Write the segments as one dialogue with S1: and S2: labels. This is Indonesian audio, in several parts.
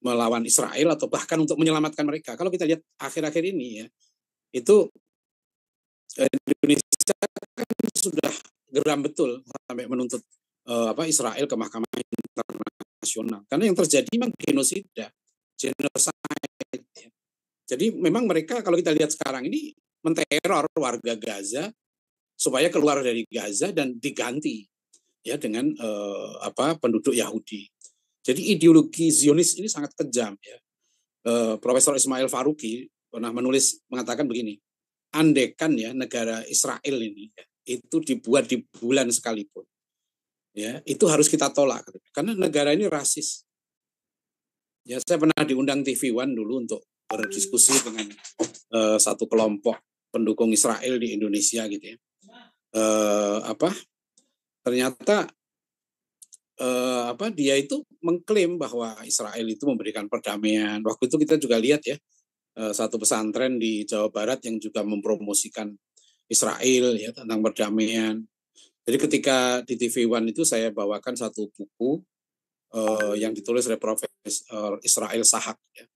S1: melawan Israel atau bahkan untuk menyelamatkan mereka. Kalau kita lihat akhir-akhir ini ya, itu eh, Indonesia kan sudah geram betul sampai menuntut uh, apa Israel ke Mahkamah Internasional. Karena yang terjadi memang genosida, genocide. Ya. Jadi memang mereka kalau kita lihat sekarang ini menteror warga Gaza supaya keluar dari Gaza dan diganti ya dengan uh, apa penduduk Yahudi. Jadi ideologi Zionis ini sangat kejam ya. E, Profesor Ismail Faruqi pernah menulis mengatakan begini, andekan ya negara Israel ini ya, itu dibuat di bulan sekalipun, ya itu harus kita tolak karena negara ini rasis. Ya saya pernah diundang TV One dulu untuk berdiskusi dengan uh, satu kelompok pendukung Israel di Indonesia gitu ya. Uh, apa? Ternyata eh, apa dia itu mengklaim bahwa Israel itu memberikan perdamaian. Waktu itu kita juga lihat ya eh, satu pesantren di Jawa Barat yang juga mempromosikan Israel ya tentang perdamaian. Jadi ketika di TV One itu saya bawakan satu buku eh, yang ditulis oleh Profesor Israel Sahak ya.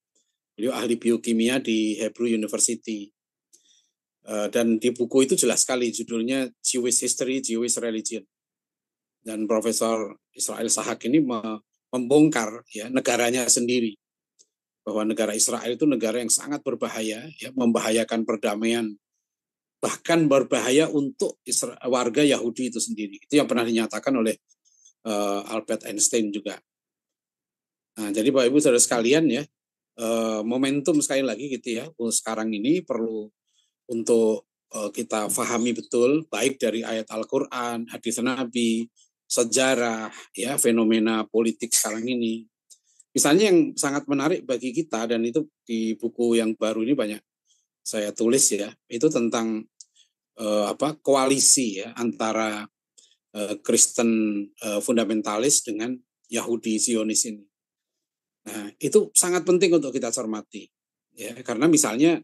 S1: Beliau ahli biokimia di Hebrew University. Eh, dan di buku itu jelas sekali judulnya Jewish History, Jewish Religion dan Profesor Israel Sahak ini membongkar ya negaranya sendiri bahwa negara Israel itu negara yang sangat berbahaya ya membahayakan perdamaian bahkan berbahaya untuk warga Yahudi itu sendiri itu yang pernah dinyatakan oleh uh, Albert Einstein juga nah jadi Bapak Ibu saudara sekalian ya uh, momentum sekali lagi gitu ya sekarang ini perlu untuk eh, kita fahami betul baik dari ayat Al-Qur'an, hadis Nabi, sejarah ya fenomena politik sekarang ini. Misalnya yang sangat menarik bagi kita dan itu di buku yang baru ini banyak saya tulis ya, itu tentang eh, apa koalisi ya antara eh, Kristen eh, fundamentalis dengan Yahudi Zionis ini. Nah, itu sangat penting untuk kita cermati ya karena misalnya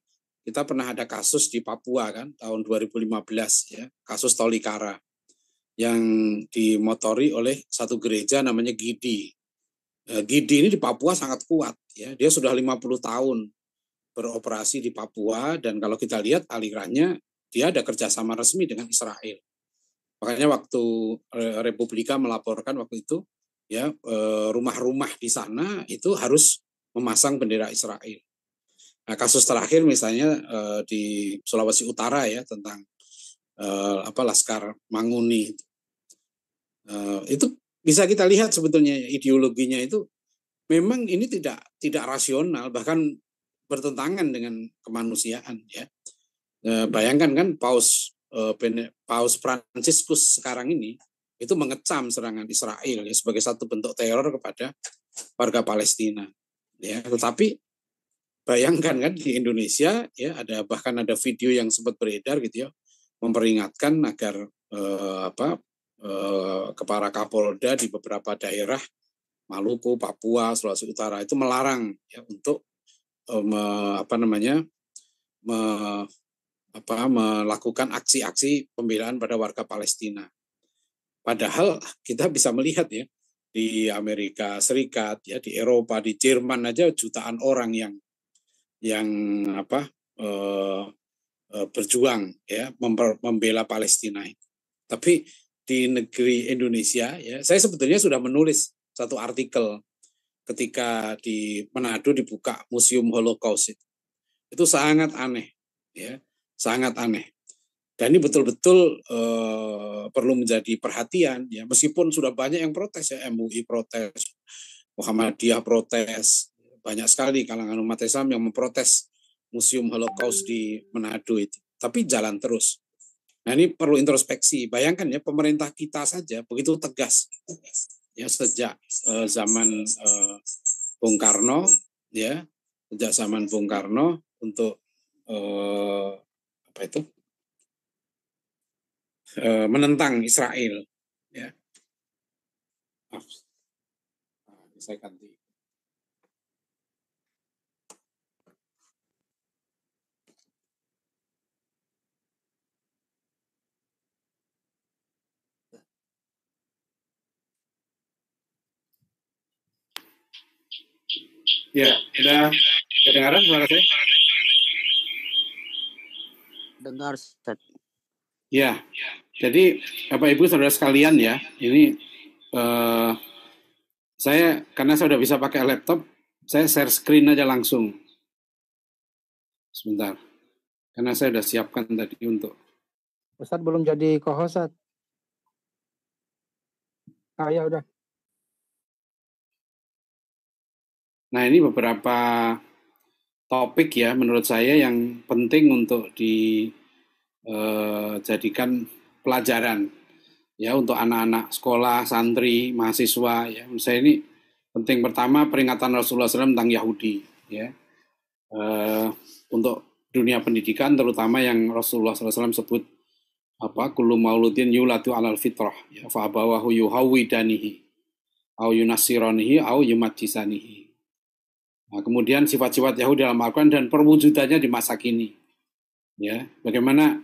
S1: kita pernah ada kasus di Papua kan tahun 2015 ya kasus Tolikara yang dimotori oleh satu gereja namanya Gidi. Eh, Gidi ini di Papua sangat kuat ya. Dia sudah 50 tahun beroperasi di Papua dan kalau kita lihat alirannya dia ada kerjasama resmi dengan Israel. Makanya waktu Republika melaporkan waktu itu ya eh, rumah-rumah di sana itu harus memasang bendera Israel. Nah, kasus terakhir misalnya eh, di Sulawesi Utara ya tentang apa Laskar Manguni Eh, itu bisa kita lihat sebetulnya ideologinya itu memang ini tidak tidak rasional bahkan bertentangan dengan kemanusiaan ya. e, bayangkan kan paus Bene, eh, paus Fransiskus sekarang ini itu mengecam serangan Israel ya, sebagai satu bentuk teror kepada warga Palestina ya tetapi bayangkan kan di Indonesia ya ada bahkan ada video yang sempat beredar gitu ya memperingatkan agar e, apa Eh, kepala Kapolda di beberapa daerah Maluku, Papua, Sulawesi Utara itu melarang ya untuk eh, me, apa namanya me, apa, melakukan aksi-aksi pembelaan pada warga Palestina. Padahal kita bisa melihat ya di Amerika Serikat, ya di Eropa, di Jerman aja jutaan orang yang yang apa e, berjuang ya membela Palestina. Tapi di negeri Indonesia ya saya sebetulnya sudah menulis satu artikel ketika di Manado dibuka museum Holocaust itu, sangat aneh ya sangat aneh dan ini betul-betul eh, perlu menjadi perhatian ya meskipun sudah banyak yang protes ya MUI protes Muhammadiyah protes banyak sekali kalangan umat Islam yang memprotes museum Holocaust di Manado itu tapi jalan terus Nah ini perlu introspeksi. Bayangkan ya pemerintah kita saja begitu tegas ya sejak eh, zaman eh, Bung Karno ya sejak zaman Bung Karno untuk eh, apa itu eh, menentang Israel ya. Maaf. Nah, saya ganti. Ya, ya, udah
S2: kedengaran suara saya? Dengar, Ustaz.
S1: Ya, jadi Bapak Ibu saudara sekalian ya, ini uh, saya karena saya sudah bisa pakai laptop, saya share screen aja langsung. Sebentar, karena saya sudah
S3: siapkan tadi untuk.
S4: Ustadz belum jadi kohosat.
S1: Ah ya udah. Nah, ini beberapa topik ya menurut saya yang penting untuk dijadikan eh, pelajaran ya untuk anak-anak sekolah, santri, mahasiswa ya. saya ini penting pertama peringatan Rasulullah SAW tentang Yahudi ya. Eh, untuk dunia pendidikan terutama yang Rasulullah SAW sebut apa kullu mauludin yulatu alal fitrah ya fa abawahu yuhawidanihi au yunasiranihi au yumadisanihi Nah, kemudian sifat-sifat Yahudi dalam Al-Quran dan perwujudannya di masa kini. Ya, bagaimana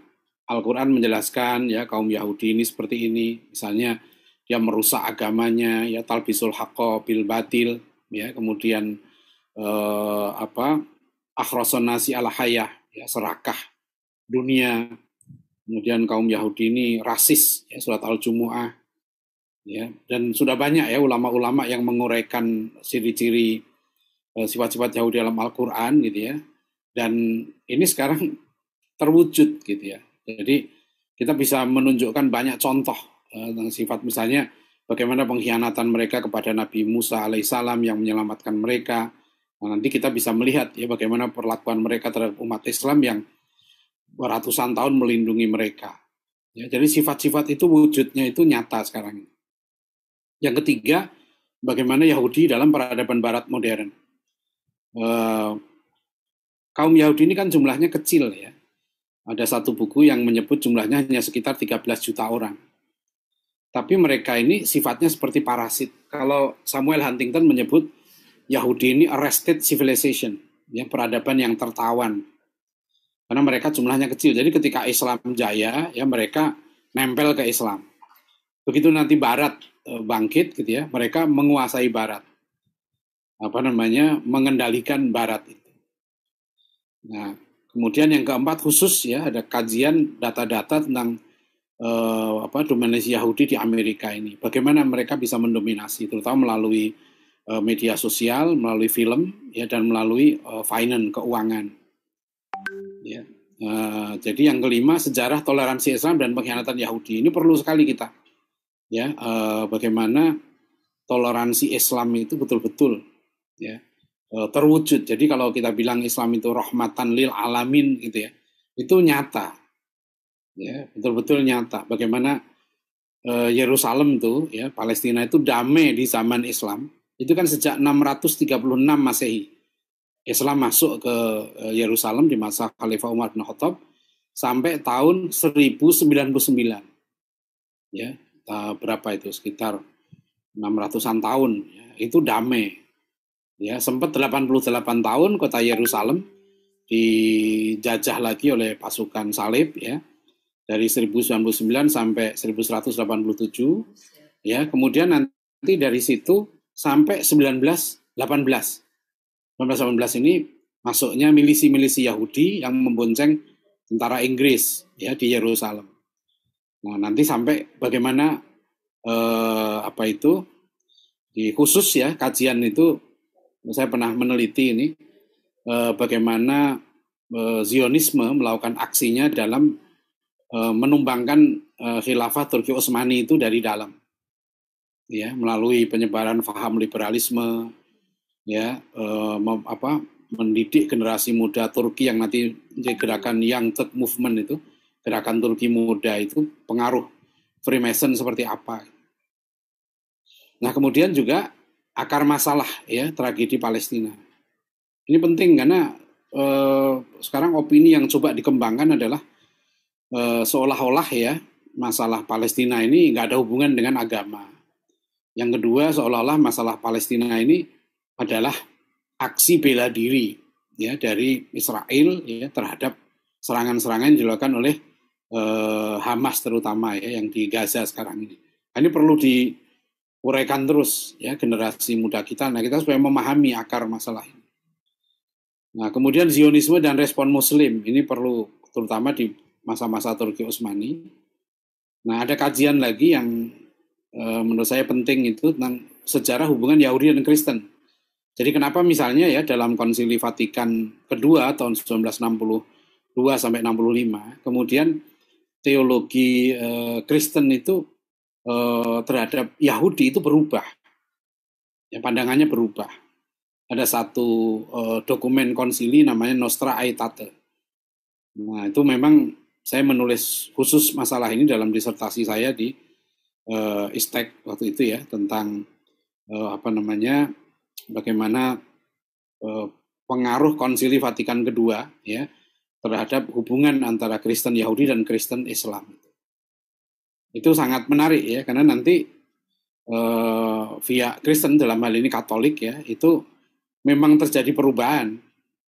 S1: Al-Quran menjelaskan ya kaum Yahudi ini seperti ini, misalnya dia merusak agamanya, ya talbisul haqqo bil batil, ya kemudian eh, apa akhrosan nasi ala hayah, ya serakah dunia. Kemudian kaum Yahudi ini rasis, ya surat Al-Jumu'ah. Ya, dan sudah banyak ya ulama-ulama yang menguraikan ciri-ciri Eh, sifat-sifat Yahudi dalam Al-Quran gitu ya. Dan ini sekarang terwujud gitu ya. Jadi kita bisa menunjukkan banyak contoh eh, tentang sifat misalnya bagaimana pengkhianatan mereka kepada Nabi Musa alaihissalam yang menyelamatkan mereka. Nah, nanti kita bisa melihat ya bagaimana perlakuan mereka terhadap umat Islam yang ratusan tahun melindungi mereka. Ya, jadi sifat-sifat itu wujudnya itu nyata sekarang. Yang ketiga, bagaimana Yahudi dalam peradaban Barat modern Eh, kaum Yahudi ini kan jumlahnya kecil ya. Ada satu buku yang menyebut jumlahnya hanya sekitar 13 juta orang. Tapi mereka ini sifatnya seperti parasit. Kalau Samuel Huntington menyebut Yahudi ini arrested civilization, ya peradaban yang tertawan. Karena mereka jumlahnya kecil. Jadi ketika Islam jaya, ya mereka nempel ke Islam. Begitu nanti Barat eh, bangkit gitu ya, mereka menguasai Barat apa namanya mengendalikan Barat itu. Nah, kemudian yang keempat khusus ya ada kajian data-data tentang eh, apa dominasi Yahudi di Amerika ini. Bagaimana mereka bisa mendominasi, terutama melalui eh, media sosial, melalui film, ya dan melalui eh, finance keuangan. Ya. Eh, jadi yang kelima sejarah toleransi Islam dan pengkhianatan Yahudi ini perlu sekali kita. Ya, eh, bagaimana toleransi Islam itu betul-betul ya eh, terwujud. Jadi kalau kita bilang Islam itu rahmatan lil alamin gitu ya, itu nyata, ya betul-betul nyata. Bagaimana eh, Yerusalem tuh ya Palestina itu damai di zaman Islam. Itu kan sejak 636 Masehi. Islam masuk ke eh, Yerusalem di masa Khalifah Umar bin Khattab sampai tahun 1099. Ya, berapa itu sekitar 600-an tahun. Ya, itu damai Ya, sempat 88 tahun kota Yerusalem dijajah lagi oleh pasukan salib ya dari 1099 sampai 1187 ya kemudian nanti dari situ sampai 1918 1918 ini masuknya milisi-milisi Yahudi yang membonceng tentara Inggris ya di Yerusalem nah nanti sampai bagaimana eh, apa itu di khusus ya kajian itu saya pernah meneliti ini eh, bagaimana eh, Zionisme melakukan aksinya dalam eh, menumbangkan eh, khilafah Turki Utsmani itu dari dalam, ya melalui penyebaran faham liberalisme, ya eh, apa mendidik generasi muda Turki yang nanti gerakan yang Turk Movement itu, gerakan Turki muda itu pengaruh Freemason seperti apa. Nah kemudian juga akar masalah ya tragedi Palestina. Ini penting karena eh, sekarang opini yang coba dikembangkan adalah eh, seolah-olah ya masalah Palestina ini nggak ada hubungan dengan agama. Yang kedua seolah-olah masalah Palestina ini adalah aksi bela diri ya dari Israel ya terhadap serangan-serangan yang dilakukan oleh eh, Hamas terutama ya yang di Gaza sekarang ini. Nah, ini perlu di uraikan terus ya generasi muda kita. Nah kita supaya memahami akar masalah ini. Nah kemudian Zionisme dan respon Muslim ini perlu terutama di masa-masa Turki Utsmani. Nah ada kajian lagi yang e, menurut saya penting itu tentang sejarah hubungan Yahudi dan Kristen. Jadi kenapa misalnya ya dalam Konsili Vatikan kedua tahun 1962 sampai 65, kemudian teologi e, Kristen itu e, terhadap Yahudi itu berubah. Ya, pandangannya berubah. Ada satu e, dokumen konsili namanya Nostra Aetate. Nah, itu memang saya menulis khusus masalah ini dalam disertasi saya di e, Istek waktu itu ya tentang e, apa namanya bagaimana e, pengaruh konsili Vatikan kedua ya terhadap hubungan antara Kristen Yahudi dan Kristen Islam. Itu sangat menarik ya, karena nanti eh, via Kristen dalam hal ini Katolik ya, itu memang terjadi perubahan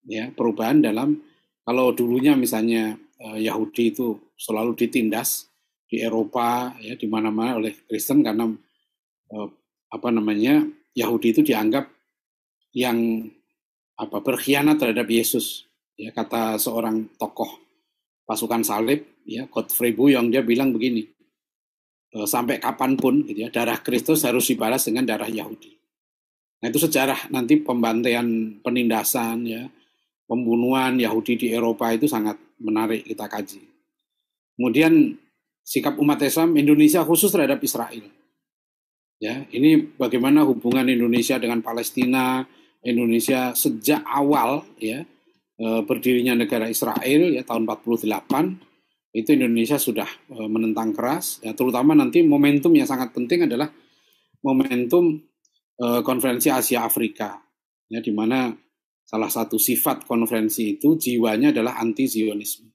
S1: ya, perubahan dalam kalau dulunya misalnya eh, Yahudi itu selalu ditindas di Eropa ya di mana-mana oleh Kristen karena eh, apa namanya Yahudi itu dianggap yang apa berkhianat terhadap Yesus ya kata seorang tokoh pasukan salib ya Godfrey Buyong dia bilang begini Eh, sampai kapanpun gitu ya darah Kristus harus dibalas dengan darah Yahudi. Nah itu sejarah nanti pembantaian penindasan ya pembunuhan Yahudi di Eropa itu sangat menarik kita kaji. Kemudian sikap umat Islam Indonesia khusus terhadap Israel. Ya, ini bagaimana hubungan Indonesia dengan Palestina, Indonesia sejak awal ya eh, berdirinya negara Israel ya tahun 48 itu Indonesia sudah e, menentang keras, ya, terutama nanti momentum yang sangat penting adalah momentum eh, konferensi Asia Afrika, ya, di mana salah satu sifat konferensi itu jiwanya adalah anti Zionisme.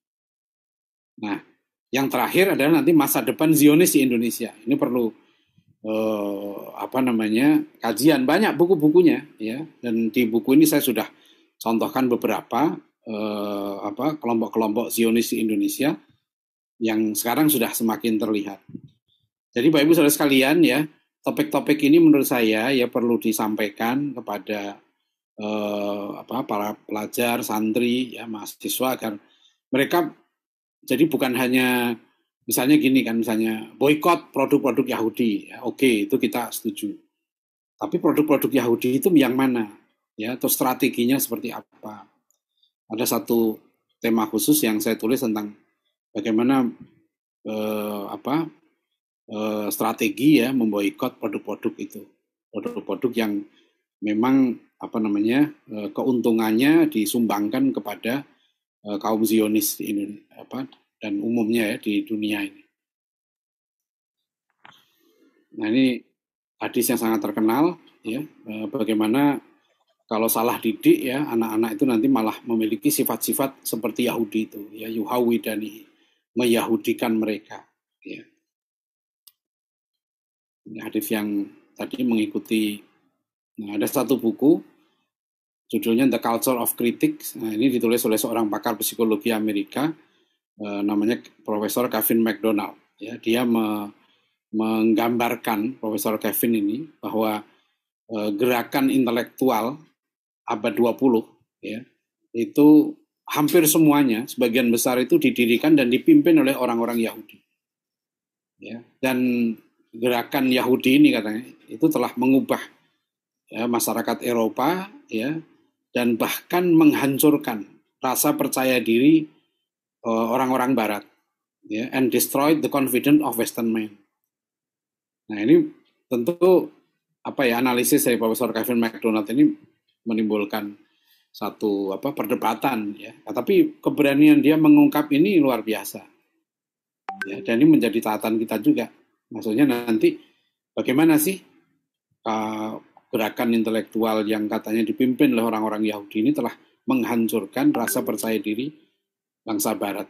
S1: Nah, yang terakhir adalah nanti masa depan Zionis di Indonesia. Ini perlu eh, apa namanya kajian banyak buku-bukunya, ya. Dan di buku ini saya sudah contohkan beberapa eh, apa kelompok-kelompok Zionis di Indonesia yang sekarang sudah semakin terlihat. Jadi Bapak Ibu Saudara sekalian ya, topik-topik ini menurut saya ya perlu disampaikan kepada eh, apa para pelajar, santri, ya mahasiswa agar mereka jadi bukan hanya misalnya gini kan misalnya boykot produk-produk Yahudi, ya, oke okay, itu kita setuju. Tapi produk-produk Yahudi itu yang mana? Ya, atau strateginya seperti apa? Ada satu tema khusus yang saya tulis tentang bagaimana eh, apa eh, strategi ya memboikot produk-produk itu produk-produk yang memang apa namanya eh, keuntungannya disumbangkan kepada eh, kaum Zionis di apa dan umumnya ya di dunia ini. Nah ini hadis yang sangat terkenal ya eh, bagaimana kalau salah didik ya anak-anak itu nanti malah memiliki sifat-sifat seperti Yahudi itu ya yuhawidani meyahudikan mereka. Ya. Ini hadis yang tadi mengikuti, nah, ada satu buku, judulnya The Culture of Critics, nah, ini ditulis oleh seorang pakar psikologi Amerika, eh, namanya Profesor Kevin McDonald. Ya, dia me, menggambarkan Profesor Kevin ini bahwa eh, gerakan intelektual abad 20 ya, itu hampir semuanya, sebagian besar itu didirikan dan dipimpin oleh orang-orang Yahudi. Ya, dan gerakan Yahudi ini katanya itu telah mengubah ya, masyarakat Eropa ya dan bahkan menghancurkan rasa percaya diri orang e, orang-orang Barat ya and destroyed the confidence of Western men. Nah ini tentu apa ya analisis dari Profesor Kevin McDonald ini menimbulkan satu apa perdebatan ya. Nah, tapi keberanian dia mengungkap ini luar biasa. Ya, dan ini menjadi catatan kita juga. Maksudnya nanti bagaimana sih uh, gerakan intelektual yang katanya dipimpin oleh orang-orang Yahudi ini telah menghancurkan rasa percaya diri bangsa barat.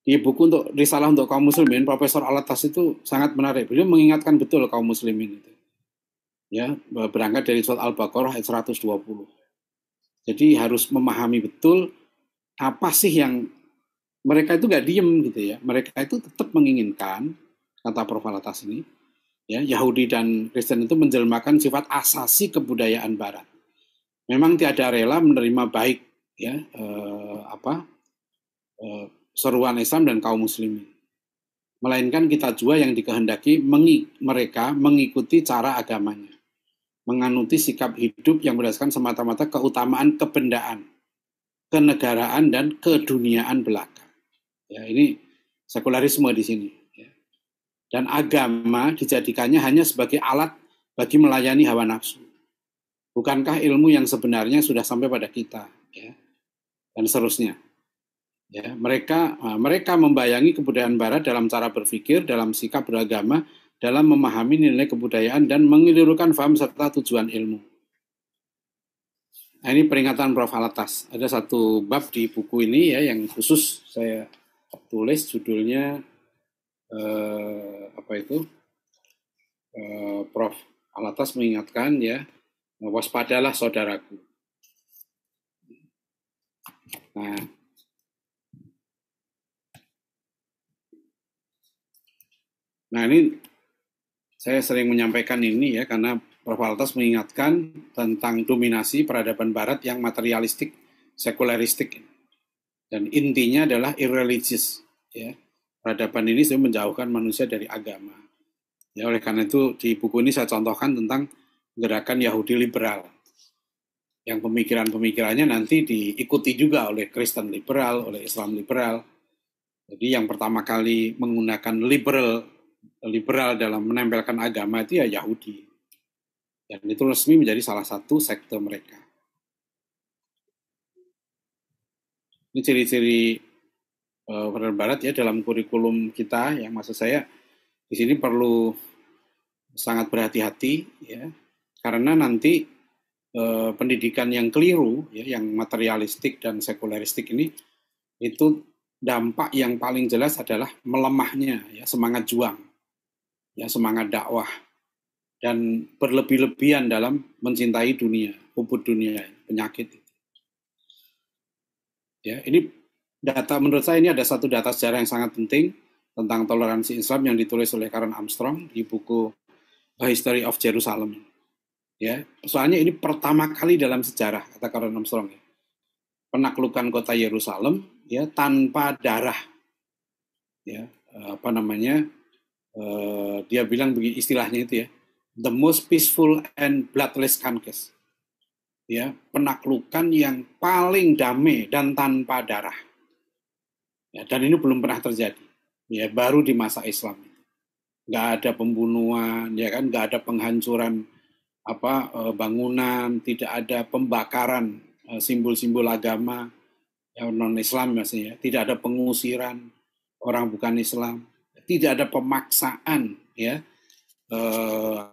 S1: Di buku untuk risalah untuk kaum muslimin Profesor Alatas itu sangat menarik. Beliau mengingatkan betul kaum muslimin itu. Ya, berangkat dari surat Al-Baqarah ayat 120 jadi harus memahami betul apa sih yang mereka itu gak diem gitu ya. Mereka itu tetap menginginkan kata Provalatas ini ya Yahudi dan Kristen itu menjelmakan sifat asasi kebudayaan Barat. Memang tiada rela menerima baik ya eh, apa eh, seruan Islam dan kaum Muslimin, melainkan kita jua yang dikehendaki mengi mereka mengikuti cara agamanya menganuti sikap hidup yang berdasarkan semata-mata keutamaan kebendaan, kenegaraan dan keduniaan belaka. Ya, ini sekularisme di sini. Ya. Dan agama dijadikannya hanya sebagai alat bagi melayani hawa nafsu. Bukankah ilmu yang sebenarnya sudah sampai pada kita, ya? dan seterusnya. Ya, mereka mereka membayangi kebudayaan Barat dalam cara berpikir, dalam sikap beragama, dalam memahami nilai kebudayaan dan mengelirukan faham serta tujuan ilmu. Nah, ini peringatan Prof. Alatas. Ada satu bab di buku ini ya yang khusus saya tulis judulnya eh, apa itu? Eh, Prof. Alatas mengingatkan ya waspadalah saudaraku. Nah, nah ini saya sering menyampaikan ini ya karena Prof. Altas mengingatkan tentang dominasi peradaban barat yang materialistik, sekularistik. Dan intinya adalah irreligious. Ya. Peradaban ini sudah menjauhkan manusia dari agama. Ya, oleh karena itu di buku ini saya contohkan tentang gerakan Yahudi liberal yang pemikiran-pemikirannya nanti diikuti juga oleh Kristen liberal, oleh Islam liberal. Jadi yang pertama kali menggunakan liberal liberal dalam menempelkan agama itu ya Yahudi. Dan itu resmi menjadi salah satu sektor mereka. Ini ciri-ciri uh, Barat ya dalam kurikulum kita yang maksud saya di sini perlu sangat berhati-hati ya karena nanti eh, pendidikan yang keliru ya yang materialistik dan sekuleristik ini itu dampak yang paling jelas adalah melemahnya ya semangat juang ya semangat dakwah dan berlebih-lebihan dalam mencintai dunia, hubud dunia, penyakit. Ya, ini data menurut saya ini ada satu data sejarah yang sangat penting tentang toleransi Islam yang ditulis oleh Karen Armstrong di buku The History of Jerusalem. Ya, soalnya ini pertama kali dalam sejarah kata Karen Armstrong. Ya, penaklukan kota Yerusalem ya tanpa darah. Ya, eh, apa namanya? Eh, dia bilang begini istilahnya itu ya, the most peaceful and bloodless conquest. Ya, penaklukan yang paling damai dan tanpa darah. Ya, dan ini belum pernah terjadi. Ya, baru di masa Islam. Nggak ada pembunuhan, ya kan? Nggak ada penghancuran apa eh, bangunan, tidak ada pembakaran eh, simbol-simbol agama yang non Islam maksudnya, tidak ada pengusiran orang bukan Islam tidak ada pemaksaan ya uh,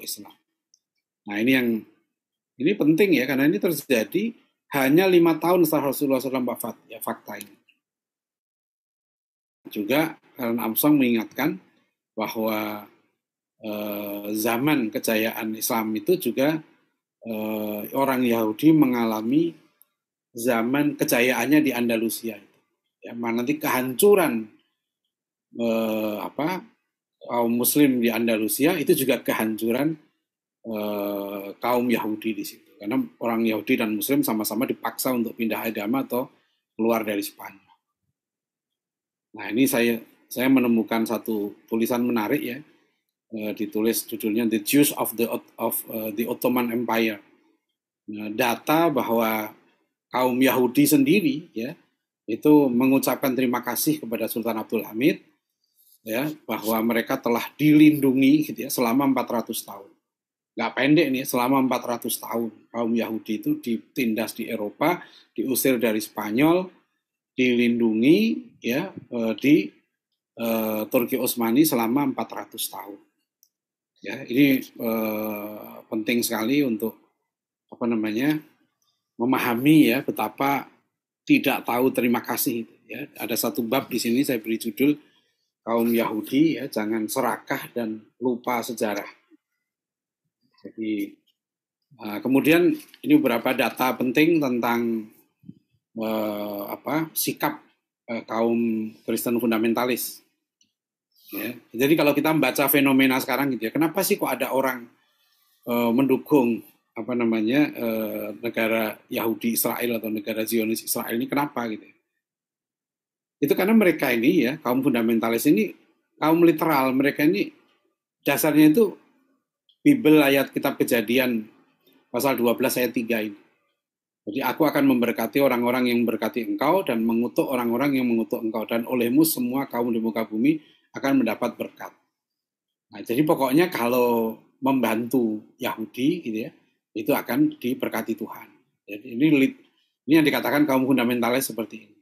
S1: Islam. Nah ini yang ini penting ya karena ini terjadi hanya lima tahun setelah Rasulullah SAW wafat ya fakta ini. Juga karena Amsong mengingatkan bahwa eh, zaman kejayaan Islam itu juga eh, orang Yahudi mengalami zaman kejayaannya di Andalusia ya, nanti kehancuran eh, apa kaum Muslim di Andalusia itu juga kehancuran eh, kaum Yahudi di situ karena orang Yahudi dan Muslim sama-sama dipaksa untuk pindah agama atau keluar dari Spanyol. Nah ini saya saya menemukan satu tulisan menarik ya eh, ditulis judulnya The Jews of the of eh, the Ottoman Empire. Nah, data bahwa kaum Yahudi sendiri ya itu mengucapkan terima kasih kepada Sultan Abdul Hamid ya bahwa mereka telah dilindungi gitu ya selama 400 tahun. Nggak pendek nih selama 400 tahun kaum Yahudi itu ditindas di Eropa, diusir dari Spanyol, dilindungi ya e, di uh, Turki Utsmani selama 400 tahun. Ya, ini uh, penting sekali untuk apa namanya memahami ya betapa tidak tahu terima kasih. Ya, ada satu bab di sini saya beri judul kaum Yahudi ya jangan serakah dan lupa sejarah. Jadi eh, kemudian ini beberapa data penting tentang eh, apa sikap eh, kaum Kristen fundamentalis. Ya. Jadi kalau kita membaca fenomena sekarang gitu ya, kenapa sih kok ada orang eh, mendukung apa namanya e, negara Yahudi Israel atau negara Zionis Israel ini kenapa gitu ya? itu karena mereka ini ya kaum fundamentalis ini kaum literal mereka ini dasarnya itu Bible ayat kitab kejadian pasal 12 ayat 3 ini jadi aku akan memberkati orang-orang yang memberkati engkau dan mengutuk orang-orang yang mengutuk engkau dan olehmu semua kaum di muka bumi akan mendapat berkat nah jadi pokoknya kalau membantu Yahudi gitu ya itu akan diberkati Tuhan. Jadi ini ini yang dikatakan kaum fundamentalis seperti ini.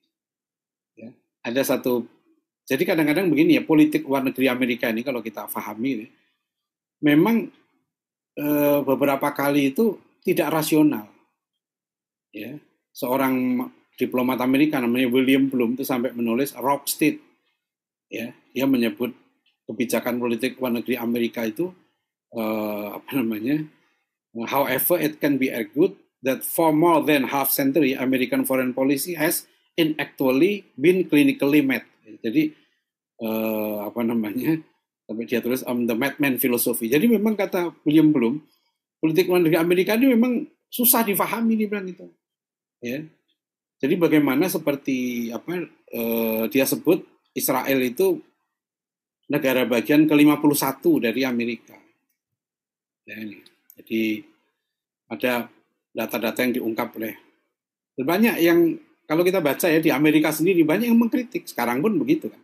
S1: Ya, ada satu jadi kadang-kadang begini ya politik luar negeri Amerika ini kalau kita pahami ini, ya, memang e, beberapa kali itu tidak rasional. Ya, seorang diplomat Amerika namanya William Bloom itu sampai menulis Rob State. Ya, dia menyebut kebijakan politik luar negeri Amerika itu e, apa namanya However, it can be argued that for more than half century, American foreign policy has in actually been clinically met. Jadi uh, apa namanya? Tapi dia tulis on the madman philosophy. Jadi memang kata William Bloom, politik luar negeri Amerika ini memang susah difahami nih bilang itu. Ya. Jadi bagaimana seperti apa uh, dia sebut Israel itu negara bagian ke-51 dari Amerika. Ya, ini. Jadi ada data-data yang diungkap oleh banyak yang kalau kita baca ya di Amerika sendiri banyak yang mengkritik sekarang pun begitu kan.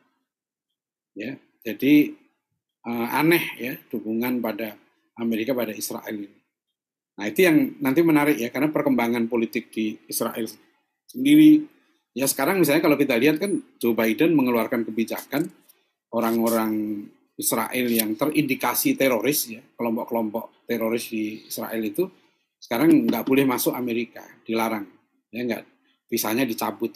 S1: Ya, jadi uh, aneh ya dukungan pada Amerika pada Israel ini. Nah, itu yang nanti menarik ya karena perkembangan politik di Israel sendiri ya sekarang misalnya kalau kita lihat kan Joe Biden mengeluarkan kebijakan orang-orang Israel yang terindikasi teroris ya kelompok-kelompok teroris di Israel itu sekarang nggak boleh masuk Amerika dilarang ya nggak visanya dicabut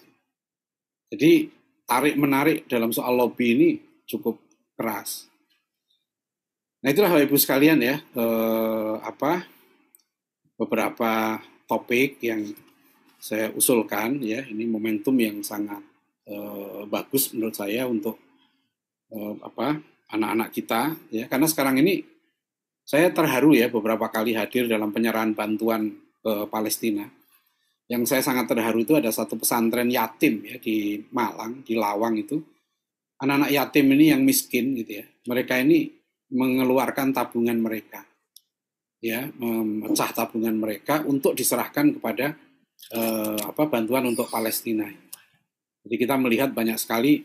S1: jadi tarik menarik dalam soal lobby ini cukup keras nah itulah bapak ibu sekalian ya eh, apa beberapa topik yang saya usulkan ya ini momentum yang sangat eh, bagus menurut saya untuk eh, apa anak-anak kita ya karena sekarang ini saya terharu ya beberapa kali hadir dalam penyerahan bantuan ke eh, Palestina. Yang saya sangat terharu itu ada satu pesantren yatim ya di Malang, di Lawang itu. Anak-anak yatim ini yang miskin gitu ya. Mereka ini mengeluarkan tabungan mereka. Ya, memecah tabungan mereka untuk diserahkan kepada eh, apa bantuan untuk Palestina. Jadi kita melihat banyak sekali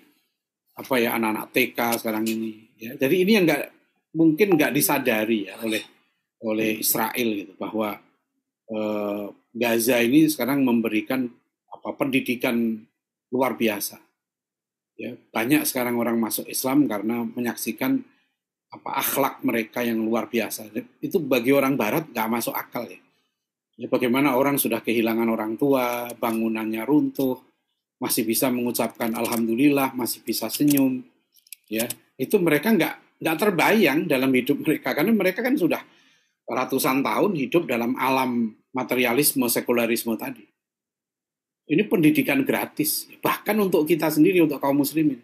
S1: apa ya anak-anak TK sekarang ini. Ya. Jadi ini yang nggak mungkin nggak disadari ya oleh oleh Israel gitu bahwa eh, Gaza ini sekarang memberikan apa pendidikan luar biasa. Ya, banyak sekarang orang masuk Islam karena menyaksikan apa akhlak mereka yang luar biasa. Itu bagi orang Barat nggak masuk akal ya. ya. Bagaimana orang sudah kehilangan orang tua, bangunannya runtuh, masih bisa mengucapkan alhamdulillah, masih bisa senyum, ya itu mereka nggak nggak terbayang dalam hidup mereka karena mereka kan sudah ratusan tahun hidup dalam alam materialisme sekularisme tadi. Ini pendidikan gratis, bahkan untuk kita sendiri untuk kaum muslimin.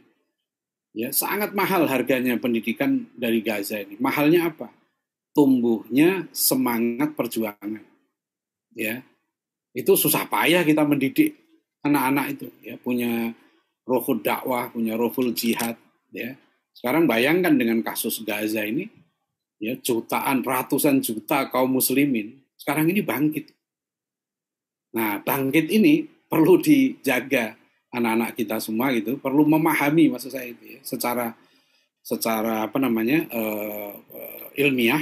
S1: Ya, sangat mahal harganya pendidikan dari Gaza ini. Mahalnya apa? Tumbuhnya semangat perjuangan. Ya. Itu susah payah kita mendidik anak-anak itu ya punya rohul dakwah, punya rohul jihad ya. Sekarang bayangkan dengan kasus Gaza ini ya jutaan ratusan juta kaum muslimin sekarang ini bangkit. Nah, bangkit ini perlu dijaga anak-anak kita semua gitu, perlu memahami maksud saya itu ya, secara secara apa namanya uh, uh, ilmiah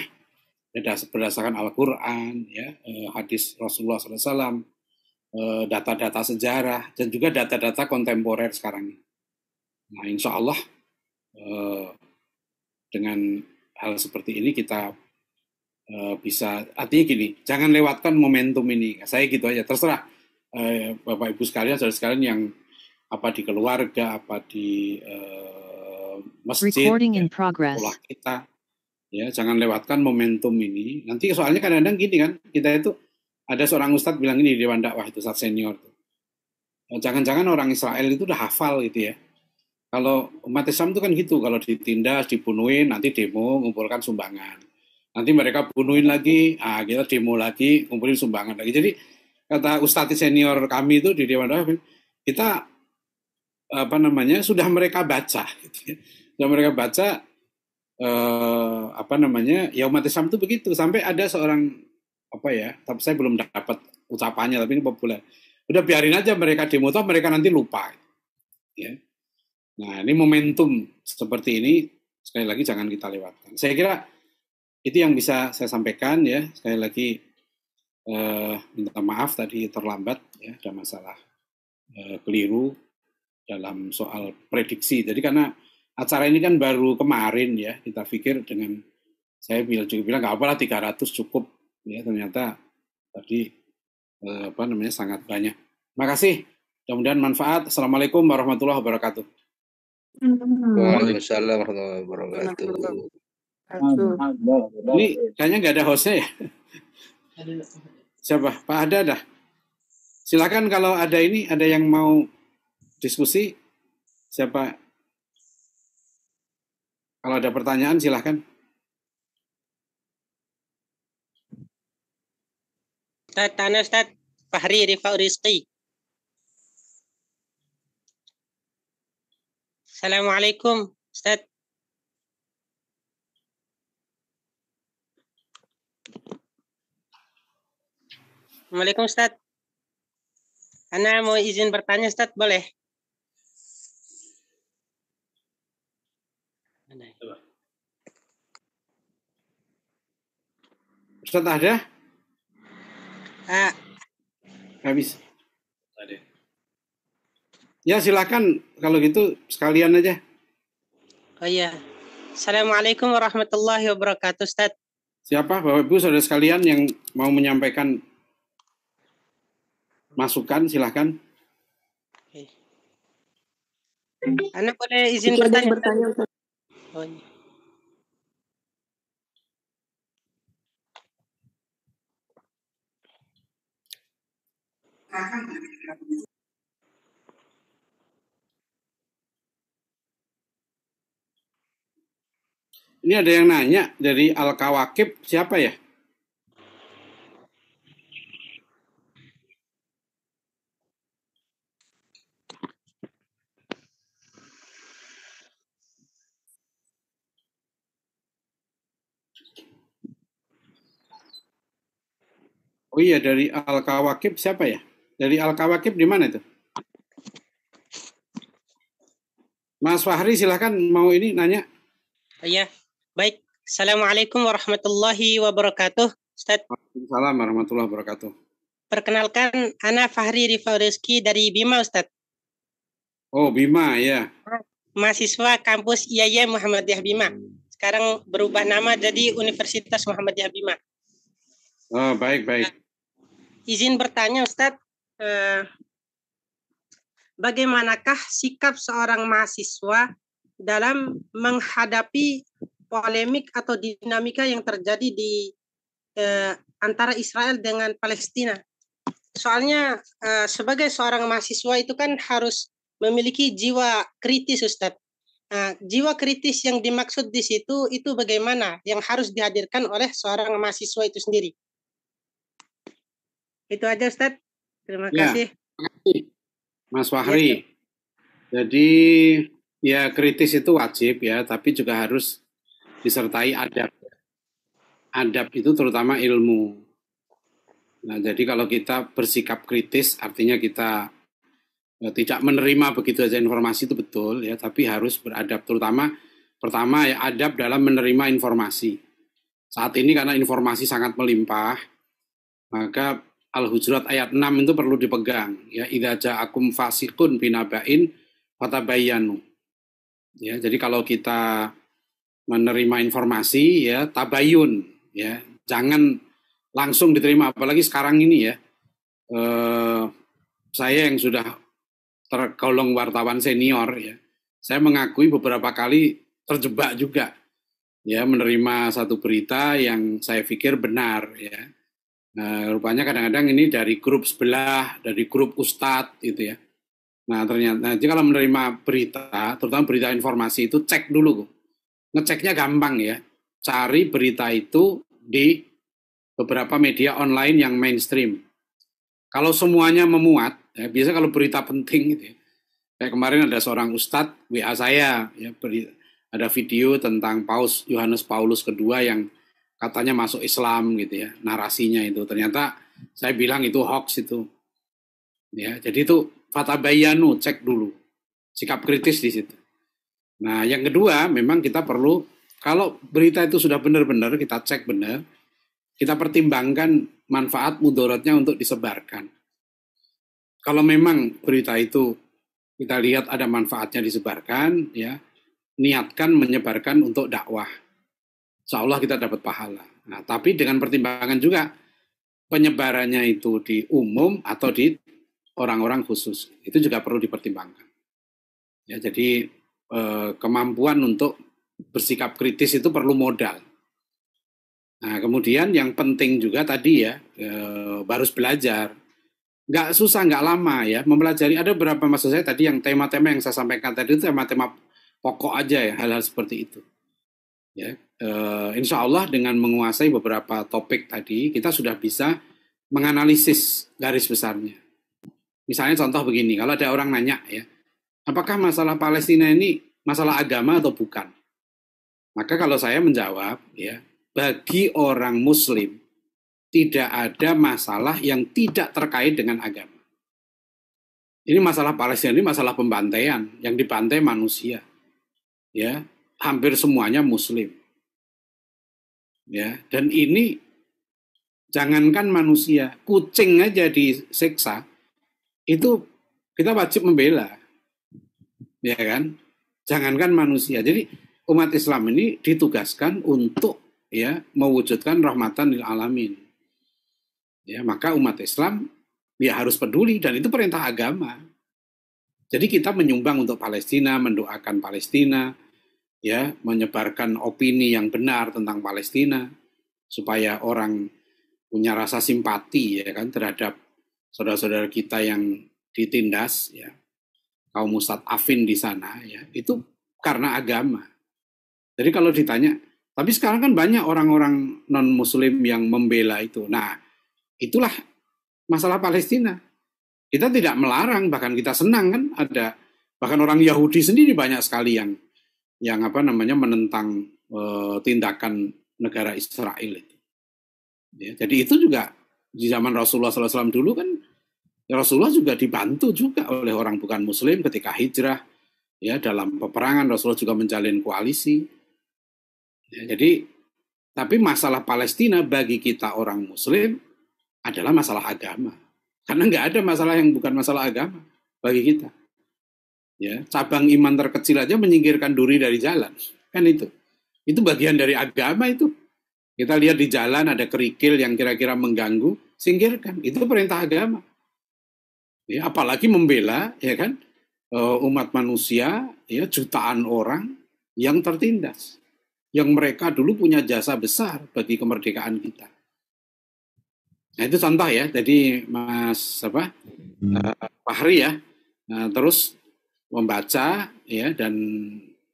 S1: ya, berdasarkan Al-Qur'an ya, uh, hadis Rasulullah SAW Eh, data-data sejarah dan juga data-data kontemporer sekarang. Nah, insya Allah eh, dengan hal seperti ini kita eh, bisa artinya gini, jangan lewatkan momentum ini. Saya gitu aja, terserah Bapak Ibu sekalian, saudara sekalian yang apa di keluarga, apa di masjid, ya,
S3: sekolah
S1: kita. Ya, jangan lewatkan momentum ini. Nanti soalnya kadang-kadang gini kan, kita itu ada seorang ustadz bilang ini di Dewan Dakwah itu saat senior. tuh, eh, Jangan-jangan orang Israel itu udah hafal gitu ya. Kalau umat Islam itu kan gitu, kalau ditindas, dibunuhin, nanti demo, ngumpulkan sumbangan. Nanti mereka bunuhin lagi, ah, kita demo lagi, ngumpulin sumbangan lagi. Jadi kata ustadz senior kami itu di Dewan Dakwah, kita apa namanya sudah mereka baca, gitu ya. sudah mereka baca eh, apa namanya ya umat Islam itu begitu sampai ada seorang apa ya tapi saya belum dapat ucapannya tapi ini populer udah biarin aja mereka demo toh mereka nanti lupa ya nah ini momentum seperti ini sekali lagi jangan kita lewatkan saya kira itu yang bisa saya sampaikan ya sekali lagi eh, minta maaf tadi terlambat ya ada masalah eh, keliru dalam soal prediksi jadi karena acara ini kan baru kemarin ya kita pikir dengan saya bilang juga bilang nggak apa apalah 300 cukup ya ternyata tadi eh, apa namanya sangat banyak. kasih. Mudah-mudahan manfaat. Assalamualaikum warahmatullahi wabarakatuh. Hmm. Waalaikumsalam warahmatullahi wabarakatuh. Ini kayaknya nggak ada hostnya ya. Siapa? Pak Ada dah. Silakan kalau ada ini ada yang mau diskusi siapa? Kalau ada pertanyaan silahkan.
S5: Ustaz, tanya Ustaz, Fahri Rifa Rizqi. Assalamualaikum, Ustaz. Assalamualaikum Ustaz. Ana mau izin bertanya Ustaz,
S1: boleh? Ustaz ada? Ah. Habis. Ada. Ya silakan kalau gitu sekalian aja.
S5: Oh iya. Assalamualaikum warahmatullahi wabarakatuh Ustaz.
S1: Siapa Bapak Ibu saudara sekalian yang mau menyampaikan masukan silakan. Oke. Anak
S5: boleh izin bertanya. bertanya. Oh,
S1: iya.
S2: Ini
S1: ada yang nanya dari Al-Kawakib, siapa ya? Oh iya dari Al-Kawakib siapa ya? Dari Al-Kawakib di mana itu? Mas Fahri silahkan mau ini nanya.
S5: Iya, baik. Assalamualaikum warahmatullahi wabarakatuh. Ustaz. Waalaikumsalam
S1: warahmatullahi wabarakatuh.
S5: Perkenalkan, Ana Fahri Rifaureski dari Bima Ustaz.
S1: Oh, Bima ya.
S5: Mahasiswa kampus IAI Muhammadiyah Bima. Sekarang berubah nama jadi Universitas Muhammadiyah Bima.
S1: Oh, baik, baik.
S5: Izin bertanya Ustadz, Eh, bagaimanakah sikap seorang mahasiswa dalam menghadapi polemik atau dinamika yang terjadi di eh, antara Israel dengan Palestina. Soalnya eh, sebagai seorang mahasiswa itu kan harus memiliki jiwa kritis Ustadz. Nah, jiwa kritis yang dimaksud di situ itu bagaimana yang harus dihadirkan oleh seorang mahasiswa itu sendiri. Itu aja Ustadz. Terima ya, kasih.
S1: terima kasih. Mas Wahri. Iya, jadi ya kritis itu wajib ya, tapi juga harus disertai adab. Adab itu terutama ilmu. Nah, jadi kalau kita bersikap kritis artinya kita ya, tidak menerima begitu saja informasi itu betul ya, tapi harus beradab terutama pertama ya adab dalam menerima informasi. Saat ini karena informasi sangat melimpah, maka Al-Hujurat ayat 6 itu perlu dipegang ya idza ja'akum fasiqun binaba'in fatabayyanu. Ya, jadi kalau kita menerima informasi ya tabayun ya, jangan langsung diterima apalagi sekarang ini ya. Eh, saya yang sudah tergolong wartawan senior ya. Saya mengakui beberapa kali terjebak juga ya menerima satu berita yang saya pikir benar ya Nah, rupanya kadang-kadang ini dari grup sebelah, dari grup ustadz gitu ya. Nah, ternyata nah, jadi kalau menerima berita, terutama berita informasi itu cek dulu. Ngeceknya gampang ya. Cari berita itu di beberapa media online yang mainstream. Kalau semuanya memuat, ya, biasa kalau berita penting gitu ya. Kayak kemarin ada seorang ustadz WA saya, ya, berita, ada video tentang Paus Yohanes Paulus kedua yang katanya masuk Islam gitu ya narasinya itu ternyata saya bilang itu hoax itu ya jadi itu fatabayanu cek dulu sikap kritis di situ nah yang kedua memang kita perlu kalau berita itu sudah benar-benar kita cek benar kita pertimbangkan manfaat mudaratnya untuk disebarkan kalau memang berita itu kita lihat ada manfaatnya disebarkan ya niatkan menyebarkan untuk dakwah insya Allah kita dapat pahala. Nah, tapi dengan pertimbangan juga penyebarannya itu di umum atau di orang-orang khusus. Itu juga perlu dipertimbangkan. Ya, jadi eh, kemampuan untuk bersikap kritis itu perlu modal. Nah, kemudian yang penting juga tadi ya, eh, harus belajar. Nggak susah, gak lama ya, mempelajari. Ada beberapa maksud saya tadi yang tema-tema yang saya sampaikan tadi itu tema-tema pokok aja ya, hal-hal seperti itu Ya, uh, insya Allah dengan menguasai beberapa topik tadi kita sudah bisa menganalisis garis besarnya. Misalnya contoh begini, kalau ada orang nanya ya, apakah masalah Palestina ini masalah agama atau bukan? Maka kalau saya menjawab ya, bagi orang muslim tidak ada masalah yang tidak terkait dengan agama. Ini masalah Palestina ini masalah pembantaian, yang dibantai manusia. Ya, hampir semuanya muslim. Ya, dan ini jangankan manusia, kucing aja disiksa itu kita wajib membela. Ya kan? Jangankan manusia. Jadi umat Islam ini ditugaskan untuk ya mewujudkan rahmatan lil alamin. Ya, maka umat Islam ya harus peduli dan itu perintah agama. Jadi kita menyumbang untuk Palestina, mendoakan Palestina, ya menyebarkan opini yang benar tentang Palestina supaya orang punya rasa simpati ya kan terhadap saudara-saudara kita yang ditindas ya kaum Afin di sana ya itu karena agama. Jadi kalau ditanya, tapi sekarang kan banyak orang-orang non muslim yang membela itu. Nah, itulah masalah Palestina. Kita tidak melarang, bahkan kita senang kan ada bahkan orang Yahudi sendiri banyak sekali yang yang apa namanya menentang e, tindakan negara Israel itu. Ya, jadi itu juga di zaman Rasulullah SAW dulu kan Rasulullah juga dibantu juga oleh orang bukan Muslim ketika hijrah ya dalam peperangan Rasulullah juga menjalin koalisi. Ya, jadi tapi masalah Palestina bagi kita orang Muslim adalah masalah agama. Karena nggak ada masalah yang bukan masalah agama bagi kita ya cabang iman terkecil aja menyingkirkan duri dari jalan kan itu itu bagian dari agama itu kita lihat di jalan ada kerikil yang kira-kira mengganggu singkirkan itu perintah agama ya apalagi membela ya kan e, umat manusia ya jutaan orang yang tertindas yang mereka dulu punya jasa besar bagi kemerdekaan kita nah itu contoh ya jadi mas apa hmm. uh, Fahri ya Nah, terus membaca ya dan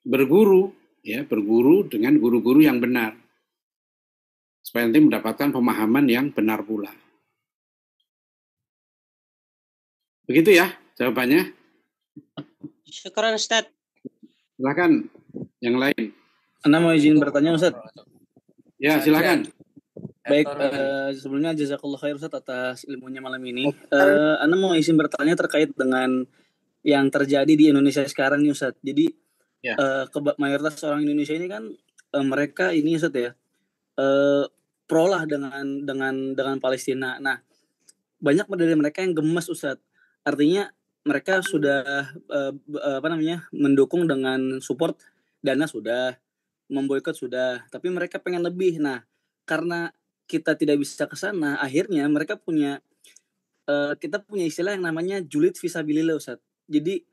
S1: berguru ya berguru dengan guru-guru yang benar supaya nanti mendapatkan pemahaman yang benar pula. Begitu ya jawabannya.
S5: syukur Ustaz.
S3: Silakan yang lain. Anda mau izin bertanya Ustaz?
S1: Ya, silakan.
S3: Baik, uh, sebelumnya jazakallah khair Ustaz atas ilmunya malam ini. Uh, eh, Anda mau izin bertanya terkait dengan yang terjadi di Indonesia sekarang nih Ustaz. Jadi yeah. Ya. uh, mayoritas orang Indonesia ini kan uh, mereka ini Ustaz ya uh, eh, pro lah dengan dengan dengan Palestina. Nah, banyak dari mereka yang gemes Ustaz. Artinya mereka sudah uh, apa namanya? mendukung dengan support dana sudah, memboikot sudah, tapi mereka pengen lebih. Nah, karena kita tidak bisa ke sana, akhirnya mereka punya uh, kita punya istilah yang namanya julid visabilillah Ustaz jadi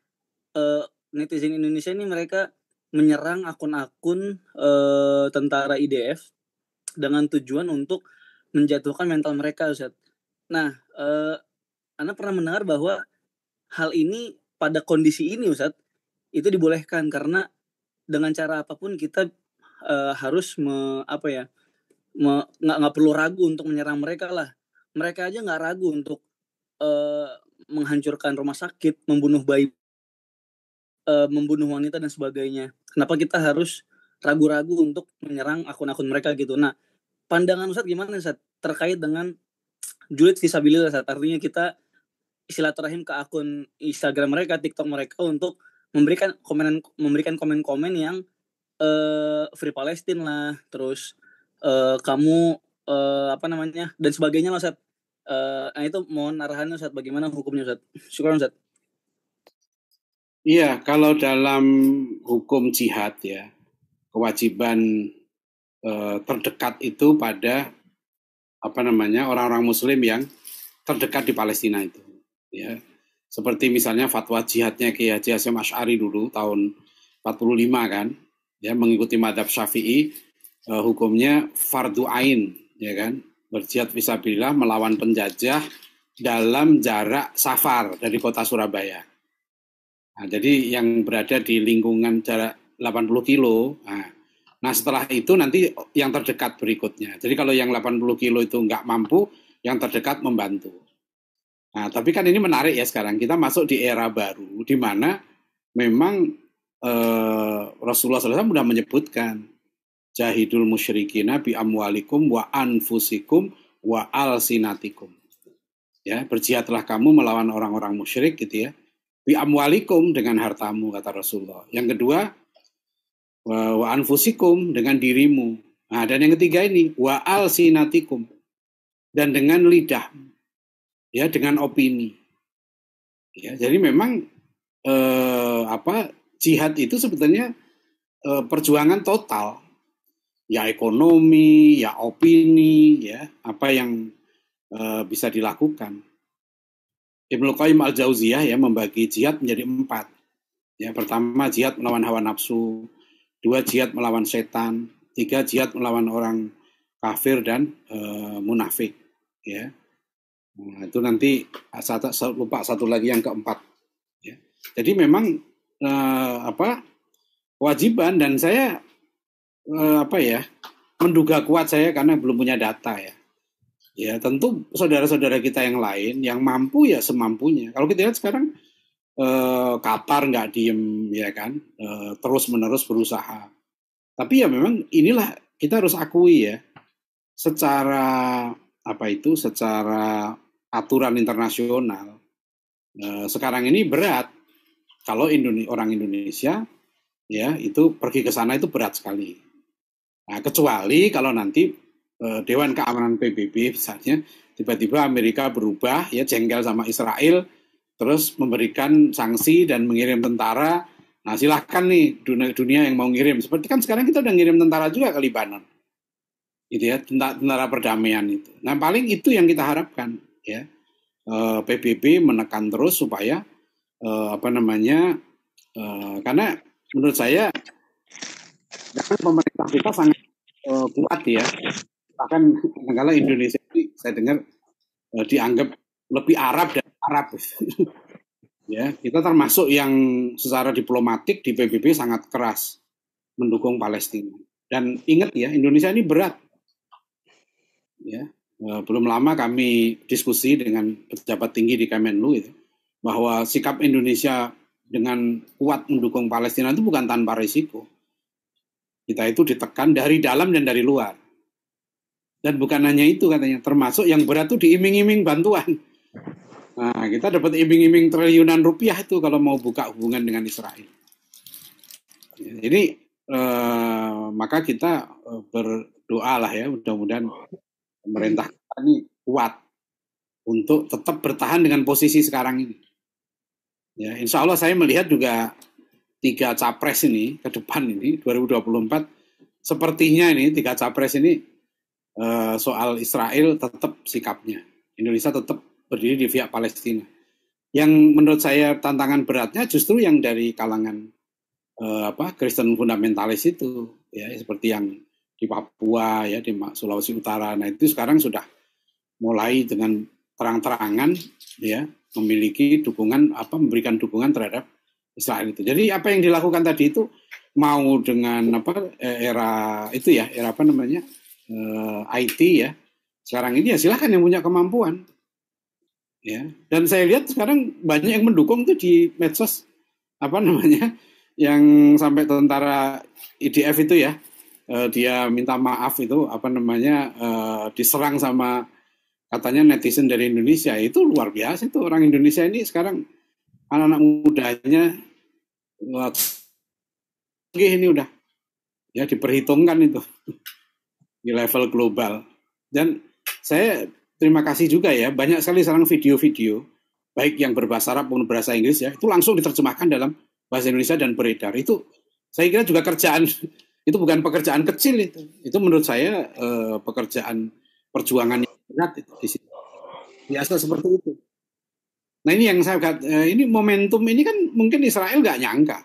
S3: uh, netizen Indonesia ini mereka menyerang akun-akun uh, tentara IDF dengan tujuan untuk menjatuhkan mental mereka Ustaz. Nah, uh, Anda pernah mendengar bahwa hal ini pada kondisi ini Ustaz itu dibolehkan karena dengan cara apapun kita uh, harus me, apa ya nggak nggak perlu ragu untuk menyerang mereka lah mereka aja nggak ragu untuk uh, menghancurkan rumah sakit, membunuh bayi, uh, membunuh wanita dan sebagainya. Kenapa kita harus ragu-ragu untuk menyerang akun-akun mereka gitu? Nah, pandangan Ustadz gimana Ustadz terkait dengan julid disabilitas? Artinya kita silaturahim ke akun Instagram mereka, TikTok mereka untuk memberikan komen memberikan komen-komen yang uh, free Palestine lah, terus uh, kamu uh, apa namanya dan sebagainya lah Ustadz Eh, nah itu mohon arahannya saat bagaimana hukumnya saat Syukur saat
S1: Iya, kalau dalam hukum jihad ya, kewajiban eh, terdekat itu pada apa namanya orang-orang Muslim yang terdekat di Palestina itu. Ya, seperti misalnya fatwa jihadnya Kiai Haji Hasyim Ash'ari dulu tahun 45 kan, ya mengikuti madhab Syafi'i eh, hukumnya fardu ain, ya kan, berjihad visabilillah melawan penjajah dalam jarak safar dari kota Surabaya. Nah, jadi yang berada di lingkungan jarak 80 kilo. Nah, nah setelah itu nanti yang terdekat berikutnya. Jadi kalau yang 80 kilo itu nggak mampu, yang terdekat membantu. Nah, tapi kan ini menarik ya sekarang kita masuk di era baru di mana memang eh, Rasulullah SAW sudah menyebutkan jahidul musyrikina bi amwalikum wa anfusikum wa alsinatikum. Ya, berjihadlah kamu melawan orang-orang musyrik gitu ya. Bi amwalikum dengan hartamu kata Rasulullah. Yang kedua wa anfusikum dengan dirimu. Nah, dan yang ketiga ini wa alsinatikum dan dengan lidah, Ya, dengan opini. Ya, jadi memang eh, apa jihad itu sebetulnya eh, perjuangan total ya ekonomi, ya opini, ya apa yang uh, bisa dilakukan. Ibnu Qayyim al Jauziyah ya membagi jihad menjadi empat. Ya pertama jihad melawan hawa nafsu, dua jihad melawan setan, tiga jihad melawan orang kafir dan uh, munafik. Ya nah, itu nanti saya lupa satu lagi yang keempat. Ya. Jadi memang uh, apa kewajiban dan saya eh, apa ya menduga kuat saya karena belum punya data ya. Ya tentu saudara-saudara kita yang lain yang mampu ya semampunya. Kalau kita lihat sekarang eh, Qatar nggak diem ya kan, eh, terus menerus berusaha. Tapi ya memang inilah kita harus akui ya, secara apa itu, secara aturan internasional eh, sekarang ini berat kalau Indonesia, orang Indonesia ya itu pergi ke sana itu berat sekali Nah, kecuali kalau nanti uh, Dewan Keamanan PBB misalnya tiba-tiba Amerika berubah ya jengkel sama Israel terus memberikan sanksi dan mengirim tentara. Nah, silahkan nih dunia, dunia yang mau ngirim. Seperti kan sekarang kita udah ngirim tentara juga ke Lebanon Gitu ya, tentara, tentara perdamaian itu. Nah, paling itu yang kita harapkan ya. Eh, PBB menekan terus supaya eh, apa namanya? karena menurut saya karena pemerintah kita sangat uh, kuat ya. Bahkan kadang Indonesia ini saya dengar uh, dianggap lebih Arab dan Arab.
S2: ya,
S1: kita termasuk yang secara diplomatik di PBB sangat keras mendukung Palestina. Dan ingat ya, Indonesia ini berat. Ya, uh, belum lama kami diskusi dengan pejabat tinggi di Kemenlu itu bahwa sikap Indonesia dengan kuat mendukung Palestina itu bukan tanpa risiko kita itu ditekan dari dalam dan dari luar. Dan bukan hanya itu katanya, termasuk yang berat itu diiming-iming bantuan. Nah, kita dapat iming-iming triliunan rupiah itu kalau mau buka hubungan dengan Israel. ini eh, maka kita eh, berdoa lah ya, mudah-mudahan pemerintah kita ini kuat untuk tetap bertahan dengan posisi sekarang ini. Ya, insya Allah saya melihat juga tiga capres ini ke depan ini 2024 sepertinya ini tiga capres ini uh, soal Israel tetap sikapnya Indonesia tetap berdiri di pihak Palestina yang menurut saya tantangan beratnya justru yang dari kalangan uh, apa Kristen fundamentalis itu ya seperti yang di Papua ya di Sulawesi Utara nah itu sekarang sudah mulai dengan terang-terangan ya memiliki dukungan apa memberikan dukungan terhadap Israel itu. Jadi apa yang dilakukan tadi itu mau dengan apa eh, era itu ya era apa namanya eh, IT ya sekarang ini ya silahkan yang punya kemampuan ya dan saya lihat sekarang banyak yang mendukung tuh di medsos apa namanya yang sampai tentara IDF itu ya eh, dia minta maaf itu apa namanya diserang sama katanya netizen dari Indonesia itu luar biasa itu orang Indonesia ini sekarang anak-anak mudanya Oke ini udah ya diperhitungkan itu di level global. Dan saya terima kasih juga ya banyak sekali sekarang video-video baik yang berbahasa Arab maupun berbahasa Inggris ya itu langsung diterjemahkan dalam bahasa Indonesia dan beredar itu saya kira juga kerjaan itu bukan pekerjaan kecil itu itu menurut saya eh, pekerjaan perjuangan yang berat itu di sini biasa seperti itu Nah ini yang saya kata, eh, ini momentum ini kan mungkin Israel nggak nyangka.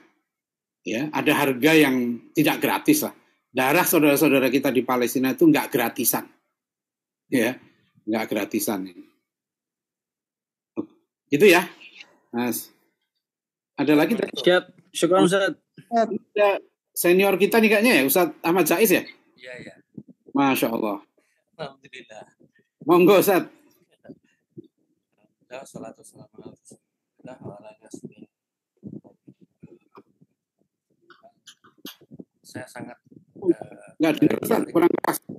S1: Ya, ada harga yang tidak gratis lah. Darah saudara-saudara kita di Palestina itu nggak gratisan. Ya, nggak gratisan. Itu ya. Mas. Ada lagi? Siap. Syukur Ustaz. senior kita nih kayaknya ya, Ustaz Ahmad Jais ya? Iya, iya. Masya Allah.
S4: Alhamdulillah.
S1: Monggo Ustaz
S4: saya sangat uh, kurang pas eh,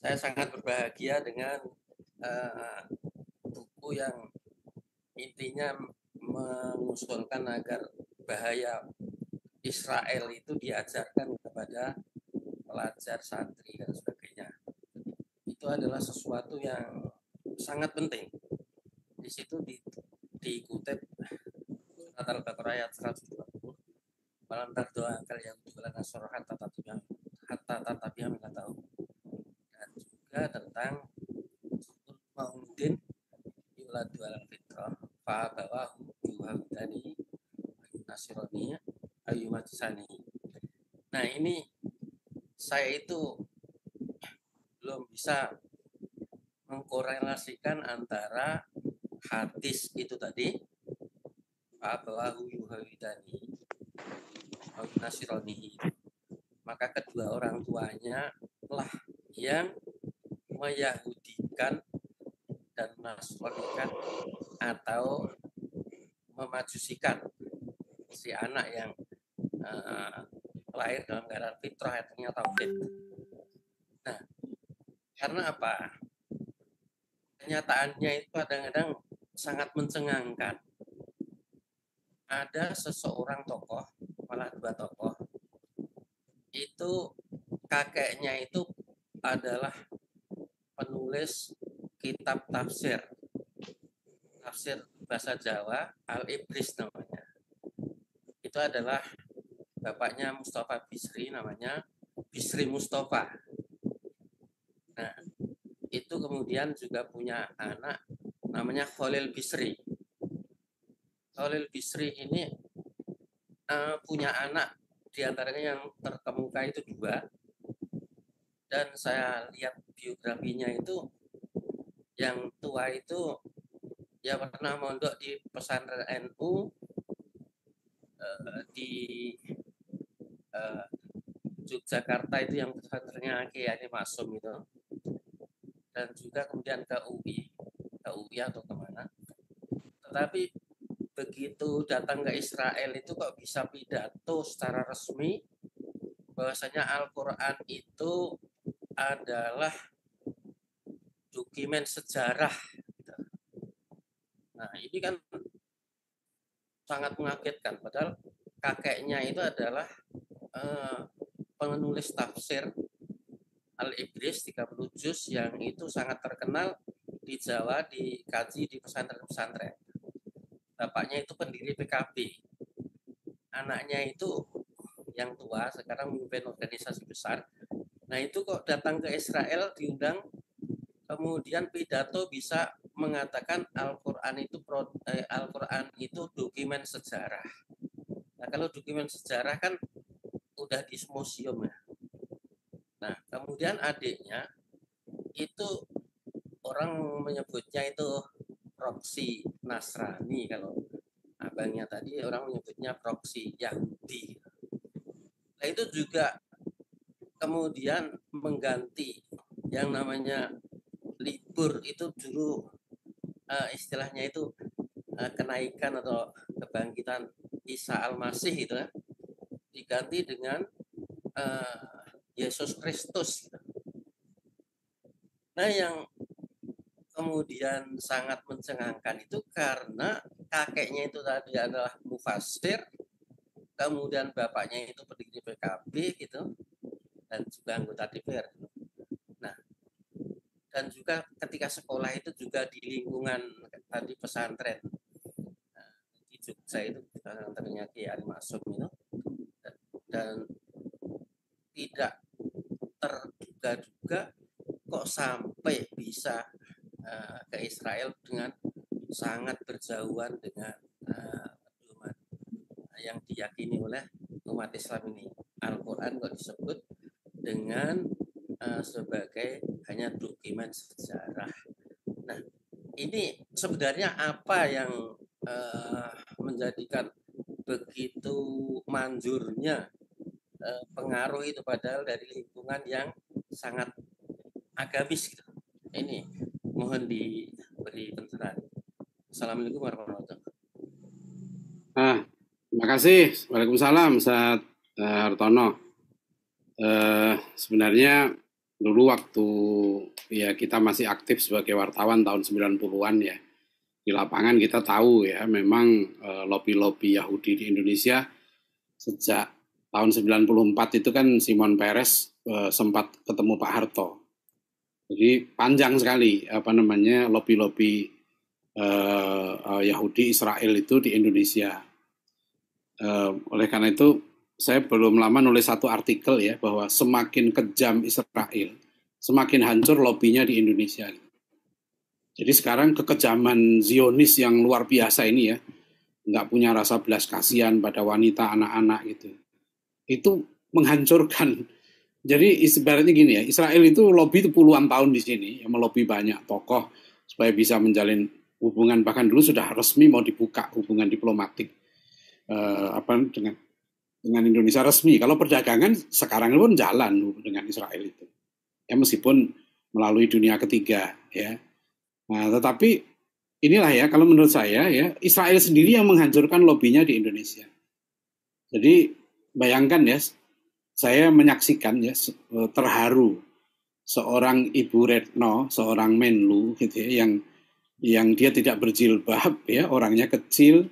S4: saya sangat berbahagia dengan uh, buku yang intinya mengusulkan agar bahaya Israel itu diajarkan kepada pelajar santri dan sebagainya itu adalah sesuatu yang sangat penting di situ di, diikuti eh, antara kotor ayat 120 malam berdoa angkel yang jualan asor hatta yang hatta yang nggak tahu dan juga tentang sukun mauludin yulat jualan fitrah fa'abawahu yuhamdani Nasroni ayu matsani nah ini saya itu belum bisa mengkorelasikan antara hadis itu tadi Ablahu Maka kedua orang tuanya lah yang meyahudikan dan menasronikan atau memajusikan si anak yang uh, lahir dalam keadaan fitrah artinya tauhid. Nah, karena apa? Kenyataannya itu kadang-kadang sangat mencengangkan. Ada seseorang tokoh, malah dua tokoh, itu kakeknya itu adalah penulis kitab tafsir. Tafsir bahasa Jawa, Al-Ibris namanya. Itu adalah bapaknya Mustafa Bisri namanya Bisri Mustafa. Nah, itu kemudian juga punya anak namanya Khalil Bisri. Khalil Bisri ini uh, punya anak diantaranya yang terkemuka itu dua dan saya lihat biografinya itu yang tua itu ya pernah mondok di pesantren NU uh, eh, di uh, Yogyakarta itu yang pesantrennya Kiai Masum itu dan juga kemudian ke UI ke UI atau kemana tetapi begitu datang ke Israel itu kok bisa pidato secara resmi bahwasanya Al-Quran itu adalah dokumen sejarah. Gitu. Nah ini kan sangat mengagetkan. Padahal kakeknya itu adalah eh, penulis tafsir Al-Iblis 30 juz yang itu sangat terkenal di Jawa dikaji di pesantren-pesantren. Bapaknya itu pendiri PKB. Anaknya itu yang tua sekarang memimpin organisasi besar. Nah itu kok datang ke Israel diundang, kemudian pidato bisa mengatakan Al-Quran itu eh, Al-Quran itu dokumen sejarah. Nah kalau dokumen sejarah kan udah di museum ya. Nah kemudian adiknya itu orang menyebutnya itu proxy Nasrani kalau abangnya tadi orang menyebutnya proxy Yahudi. Nah itu juga kemudian mengganti yang namanya libur itu dulu uh, istilahnya itu uh, kenaikan atau kebangkitan Isa Al-Masih itu ya, diganti dengan uh, Yesus Kristus. Nah yang kemudian sangat mencengangkan itu karena kakeknya itu tadi adalah mufasir, kemudian bapaknya itu pendiri PKB gitu, dan juga anggota DPR. Nah, dan juga ketika sekolah itu juga di lingkungan tadi pesantren nah, di itu pesantrennya Kiai ya, Masum itu dan, dan tidak terduga-duga kok sampai bisa ke Israel dengan sangat berjauhan dengan uh, eh, umat eh, yang diyakini oleh umat Islam ini. Al-Quran kok disebut dengan uh, sebagai hanya dokumen sejarah. Nah, ini sebenarnya apa yang uh, menjadikan begitu manjurnya uh, pengaruh itu padahal dari lingkungan yang sangat agamis gitu. Ini mohon diberi pencerahan. Assalamualaikum warahmatullahi wabarakatuh.
S1: Ah, terima kasih. Waalaikumsalam, Ustaz uh, Hartono. Uh, sebenarnya dulu waktu ya kita masih aktif sebagai wartawan tahun 90-an ya. Di lapangan kita tahu ya, memang uh, lobi-lobi Yahudi di Indonesia sejak tahun 94 itu kan Simon Peres uh, sempat ketemu Pak Harto jadi panjang sekali apa namanya lobi lobi uh, eh, uh, eh, Yahudi Israel itu di Indonesia. Uh, oleh karena itu saya belum lama nulis satu artikel ya bahwa semakin kejam Israel, semakin hancur lobinya di Indonesia. Jadi sekarang kekejaman Zionis yang luar biasa ini ya, nggak punya rasa belas kasihan pada wanita, anak-anak itu, Itu menghancurkan jadi ibaratnya gini ya, Israel itu lobby itu puluhan tahun di sini, yang melobi banyak tokoh supaya bisa menjalin hubungan bahkan dulu sudah resmi mau dibuka hubungan diplomatik eh, apa dengan dengan Indonesia resmi. Kalau perdagangan sekarang pun jalan dengan Israel itu. Ya meskipun melalui dunia ketiga ya. Nah, tetapi inilah ya kalau menurut saya ya Israel sendiri yang menghancurkan lobbynya di Indonesia. Jadi bayangkan ya saya menyaksikan ya e, terharu seorang Ibu Retno, seorang Menlu gitu ya, yang yang dia tidak berjilbab ya, orangnya kecil,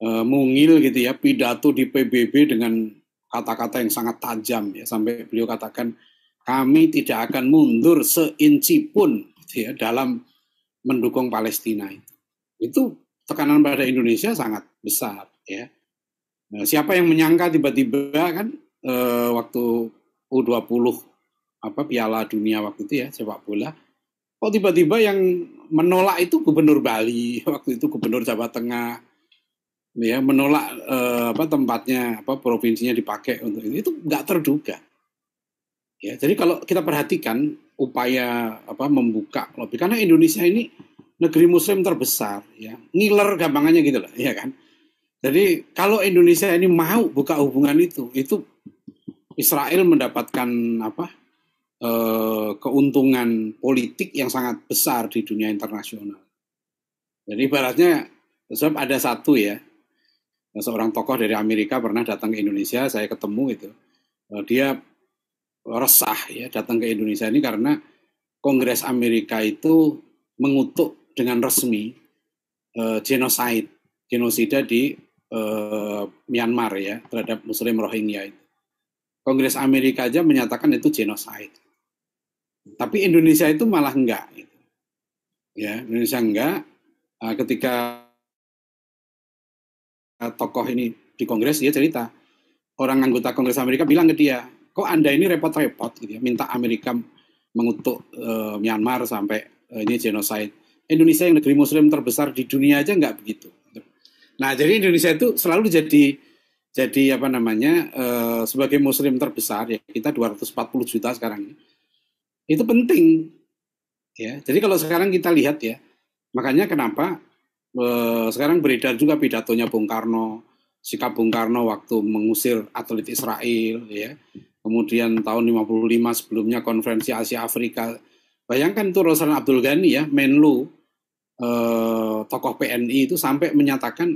S1: e, mungil gitu ya, pidato di PBB dengan kata-kata yang sangat tajam ya sampai beliau katakan kami tidak akan mundur seinci pun gitu ya dalam mendukung Palestina itu. Itu tekanan pada Indonesia sangat besar ya. Nah, siapa yang menyangka tiba-tiba kan eh, waktu U20 apa Piala Dunia waktu itu ya sepak bola. Kok tiba-tiba yang menolak itu gubernur Bali waktu itu gubernur Jawa Tengah ya menolak eh, apa tempatnya apa provinsinya dipakai untuk ini itu nggak terduga. Ya, jadi kalau kita perhatikan upaya apa membuka lobby karena Indonesia ini negeri muslim terbesar ya. Ngiler gampangannya gitu loh, ya kan. Jadi kalau Indonesia ini mau buka hubungan itu, itu Israel mendapatkan apa eh, keuntungan politik yang sangat besar di dunia internasional. Jadi ibaratnya sebab ada satu ya seorang tokoh dari Amerika pernah datang ke Indonesia, saya ketemu itu. Eh, dia resah ya datang ke Indonesia ini karena Kongres Amerika itu mengutuk dengan resmi eh, genosida genosida di eh, Myanmar ya terhadap Muslim Rohingya itu. Kongres Amerika aja menyatakan itu genosida. Tapi Indonesia itu malah enggak. Gitu. Ya, Indonesia enggak. Eh, ketika tokoh ini di Kongres dia cerita, orang anggota Kongres Amerika bilang ke dia, kok anda ini repot-repot gitu ya, minta Amerika mengutuk uh, Myanmar sampai uh, ini genocide. Indonesia yang negeri Muslim terbesar di dunia aja enggak begitu. Nah, jadi Indonesia itu selalu jadi jadi apa namanya uh, sebagai muslim terbesar ya kita 240 juta sekarang itu penting ya jadi kalau sekarang kita lihat ya makanya kenapa uh, sekarang beredar juga pidatonya Bung Karno sikap Bung Karno waktu mengusir atlet Israel ya kemudian tahun 55 sebelumnya konferensi Asia Afrika bayangkan itu Rosan Abdul Ghani ya Menlu eh, tokoh PNI itu sampai menyatakan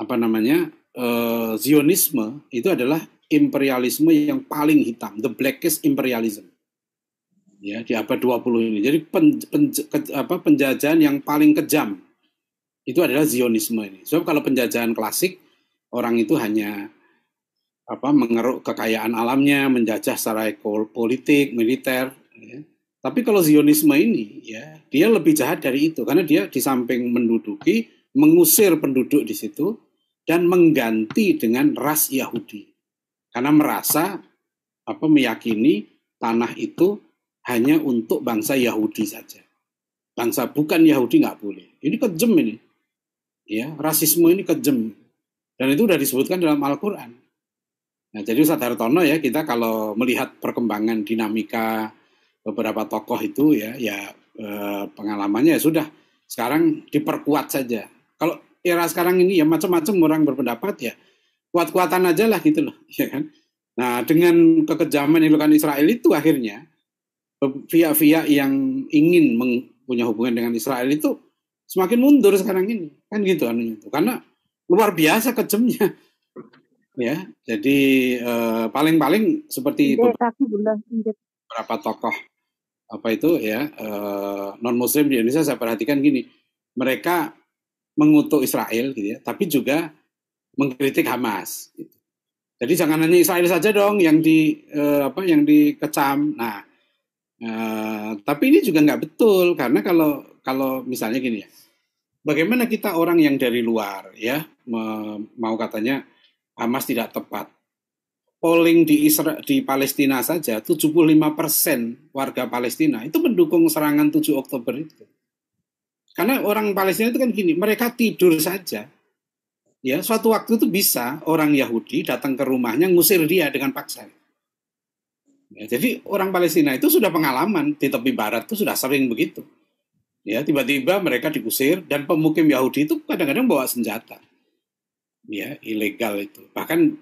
S1: apa namanya uh, Zionisme itu adalah imperialisme yang paling hitam, the blackest imperialism. Ya, di abad 20 ini. Jadi pen, pen, ke, apa, penjajahan yang paling kejam itu adalah Zionisme ini. Sebab kalau penjajahan klasik orang itu hanya apa mengeruk kekayaan alamnya, menjajah secara ekol, politik, militer. Ya. Tapi kalau Zionisme ini, ya dia lebih jahat dari itu karena dia di samping menduduki, mengusir penduduk di situ, dan mengganti dengan ras Yahudi karena merasa apa meyakini tanah itu hanya untuk bangsa Yahudi saja bangsa bukan Yahudi nggak boleh ini kejem ini ya rasisme ini kejem dan itu sudah disebutkan dalam Al-Quran nah jadi Ustaz Hartono ya kita kalau melihat perkembangan dinamika beberapa tokoh itu ya ya eh, pengalamannya ya sudah sekarang diperkuat saja kalau era sekarang ini ya macam-macam orang berpendapat ya kuat-kuatan aja lah gitu loh ya kan nah dengan kekejaman yang dilakukan Israel itu akhirnya pihak-pihak yang ingin punya hubungan dengan Israel itu semakin mundur sekarang ini kan gitu anunya itu karena luar biasa kejamnya ya jadi paling eh, paling-paling seperti
S5: beberapa,
S1: tokoh apa itu ya eh, non muslim di Indonesia saya perhatikan gini mereka mengutuk Israel gitu ya, tapi juga mengkritik Hamas. Gitu. Jadi jangan hanya Israel saja dong yang di eh, apa yang dikecam. Nah, eh, tapi ini juga nggak betul karena kalau kalau misalnya gini ya, bagaimana kita orang yang dari luar ya me, mau katanya Hamas tidak tepat. Polling di Isra, di Palestina saja 75% persen warga Palestina itu mendukung serangan 7 Oktober itu. Karena orang Palestina itu kan gini, mereka tidur saja. Ya, suatu waktu itu bisa orang Yahudi datang ke rumahnya ngusir dia dengan paksa. Ya, jadi orang Palestina itu sudah pengalaman di tepi barat itu sudah sering begitu. Ya, tiba-tiba mereka dikusir dan pemukim Yahudi itu kadang-kadang bawa senjata. Ya, ilegal itu. Bahkan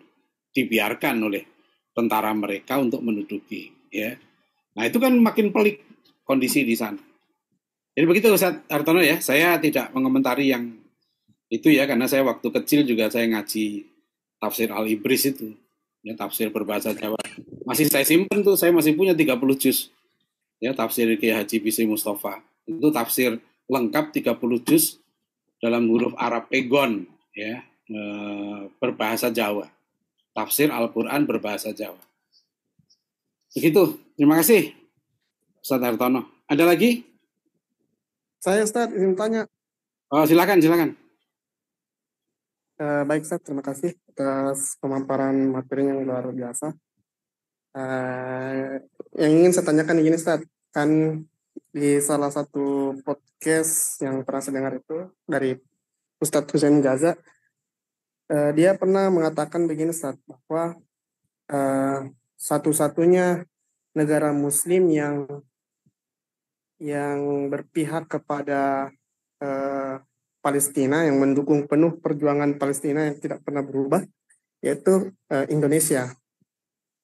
S1: dibiarkan oleh tentara mereka untuk menduduki, ya. Nah, itu kan makin pelik kondisi di sana. Jadi begitu Ustaz Hartono ya, saya tidak mengomentari yang itu ya, karena saya waktu kecil juga saya ngaji tafsir Al-Ibris itu, ya tafsir berbahasa Jawa. Masih saya simpen tuh, saya masih punya 30 juz. Ya, tafsir Ki Haji Bisi Mustafa. Itu tafsir lengkap 30 juz dalam huruf Arab Egon ya, eh, berbahasa Jawa. Tafsir Al-Quran berbahasa Jawa. Begitu, terima kasih Ustaz Hartono. Ada lagi? Saya Ustaz ingin tanya. Oh, silakan, silakan.
S6: Uh, baik Ustaz, terima kasih atas pemaparan materi yang luar biasa. Uh, yang ingin saya tanyakan ini Ustaz, kan di salah satu podcast yang pernah saya dengar itu dari Ustadz Hussein Gaza, uh, dia pernah mengatakan begini Ustaz, bahwa uh, satu-satunya negara muslim yang yang berpihak kepada uh, Palestina yang mendukung penuh perjuangan Palestina yang tidak pernah berubah yaitu uh, Indonesia.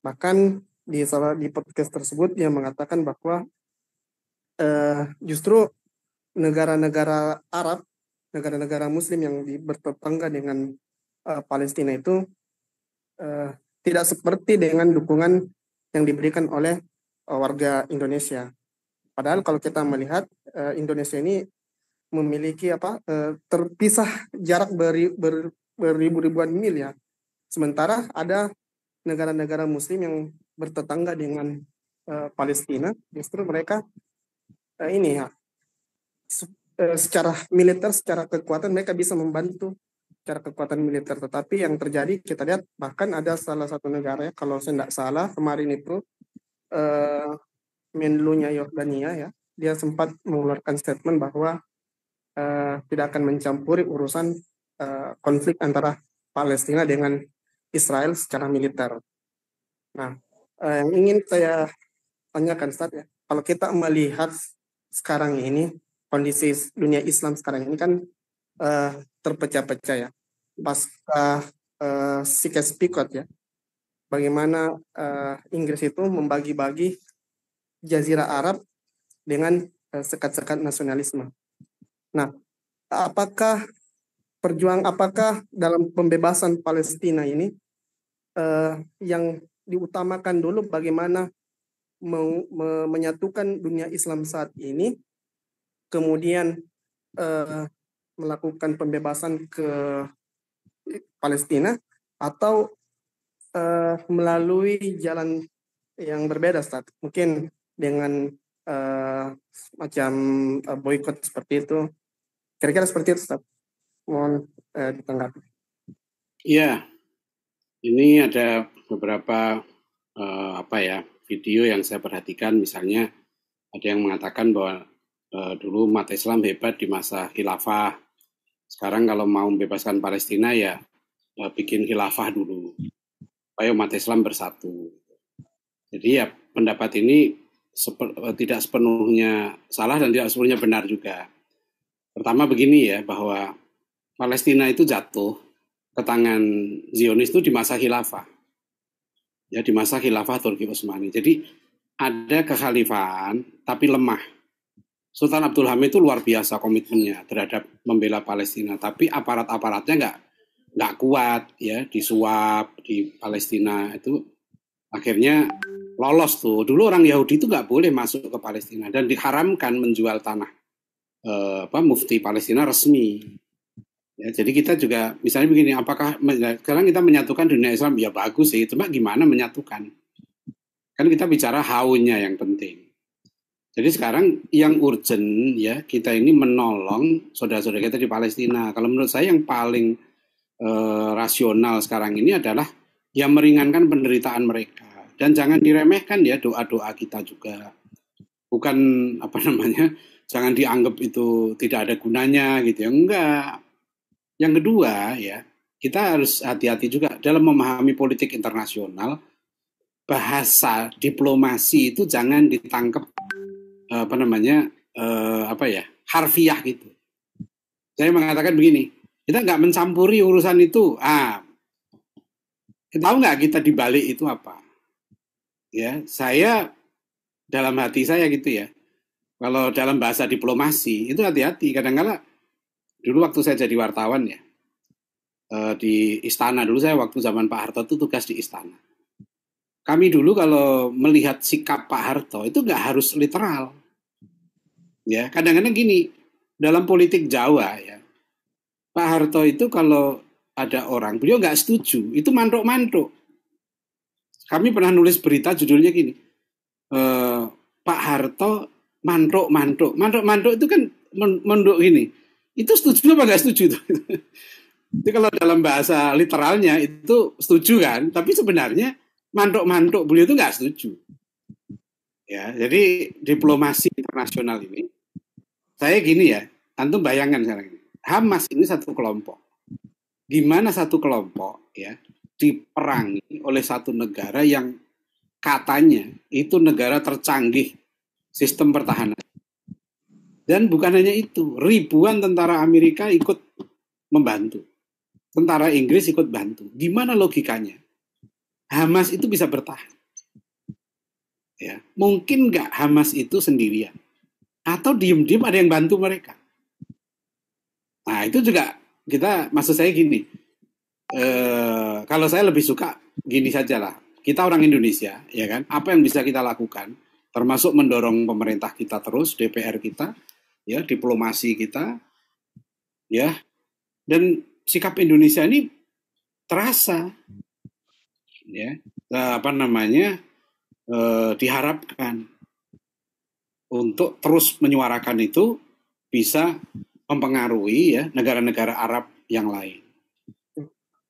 S6: Bahkan di salah di podcast tersebut dia mengatakan bahwa uh, justru negara-negara Arab, negara-negara Muslim yang bertetangga dengan uh, Palestina itu uh, tidak seperti dengan dukungan yang diberikan oleh warga Indonesia. Padahal kalau kita melihat uh, Indonesia ini memiliki apa uh, terpisah jarak beri, ber, beribu-ribuan mil ya. Sementara ada negara-negara Muslim yang bertetangga dengan uh, Palestina, justru mereka uh, ini ya se uh, secara militer, secara kekuatan mereka bisa membantu secara kekuatan militer. Tetapi yang terjadi kita lihat bahkan ada salah satu negara ya kalau saya tidak salah kemarin itu uh, Menlunya Yordania ya, dia sempat mengeluarkan statement bahwa uh, tidak akan mencampuri urusan uh, konflik antara Palestina dengan Israel secara militer. Nah, uh, yang ingin saya tanyakan start ya, kalau kita melihat sekarang ini kondisi dunia Islam sekarang ini kan uh, terpecah-pecah ya. Pasca uh, Sikes Picot ya, bagaimana uh, Inggris itu membagi-bagi Jazirah Arab dengan eh, sekat-sekat nasionalisme. Nah, apakah perjuang apakah dalam pembebasan Palestina ini eh, yang diutamakan dulu bagaimana me me menyatukan dunia Islam saat ini, kemudian eh, melakukan pembebasan ke Palestina atau eh, melalui jalan yang berbeda, Stad? Mungkin dengan uh, eh, macam uh, eh, boykot seperti itu. Kira-kira seperti itu, Ustaz. Mohon uh, ditanggapi.
S1: Iya. Ini ada beberapa uh, apa ya video yang saya perhatikan misalnya ada yang mengatakan bahwa uh, dulu umat Islam hebat di masa khilafah. Sekarang kalau mau membebaskan Palestina ya uh, bikin khilafah dulu supaya umat Islam bersatu. Jadi ya pendapat ini Eh, tidak sepenuhnya salah dan tidak sepenuhnya benar juga. Pertama begini ya bahwa Palestina itu jatuh ke tangan Zionis itu di masa khilafah. Ya di masa khilafah Turki Utsmani. Jadi ada kekhalifahan tapi lemah. Sultan Abdul Hamid itu luar biasa komitmennya terhadap membela Palestina, tapi aparat-aparatnya nggak nggak kuat ya disuap di Palestina itu akhirnya lolos tuh. Dulu orang Yahudi itu nggak boleh masuk ke Palestina dan diharamkan menjual tanah. E, apa mufti Palestina resmi. Ya, jadi kita juga misalnya begini, apakah nah, sekarang kita menyatukan dunia Islam ya bagus sih, cuma gimana menyatukan? Kan kita bicara haunya yang penting. Jadi sekarang yang urgent ya kita ini menolong saudara-saudara kita di Palestina. Kalau menurut saya yang paling e, rasional sekarang ini adalah yang meringankan penderitaan mereka. Dan jangan diremehkan ya doa-doa kita juga. Bukan apa namanya, jangan dianggap itu tidak ada gunanya gitu ya. Enggak. Yang kedua ya, kita harus hati-hati juga dalam memahami politik internasional. Bahasa diplomasi itu jangan ditangkap eh, apa namanya eh, apa ya harfiah gitu. Saya mengatakan begini, kita nggak mencampuri urusan itu. Ah, tahu nggak kita di balik itu apa? Ya, saya dalam hati saya gitu ya. Kalau dalam bahasa diplomasi itu hati-hati. Kadang-kala dulu waktu saya jadi wartawan ya eh, di istana dulu saya waktu zaman Pak Harto itu tugas di istana. Kami dulu kalau melihat sikap Pak Harto itu nggak harus literal. Ya, kadang-kadang gini dalam politik Jawa ya. Pak Harto itu kalau ada orang. Beliau nggak setuju. Itu mantuk-mantuk. Kami pernah nulis berita judulnya gini. E, Pak Harto mantuk-mantuk. Mantuk-mantuk itu kan menduk ini Itu setuju apa nggak setuju? itu kalau dalam bahasa literalnya itu setuju kan. Tapi sebenarnya mantuk-mantuk beliau itu nggak setuju. Ya, jadi diplomasi internasional ini, saya gini ya, antum bayangkan sekarang ini, Hamas ini satu kelompok. Gimana satu kelompok ya diperangi oleh satu negara yang katanya itu negara tercanggih sistem pertahanan. Dan bukan hanya itu, ribuan tentara Amerika ikut membantu. Tentara Inggris ikut bantu. Gimana logikanya? Hamas itu bisa bertahan. Ya, mungkin nggak Hamas itu sendirian. Atau diem-diem ada yang bantu mereka. Nah, itu juga kita maksud saya gini eh, kalau saya lebih suka gini saja lah kita orang Indonesia ya kan apa yang bisa kita lakukan termasuk mendorong pemerintah kita terus DPR kita ya diplomasi kita ya dan sikap Indonesia ini terasa ya eh, apa namanya eh, diharapkan untuk terus menyuarakan itu bisa mempengaruhi ya negara-negara Arab yang lain.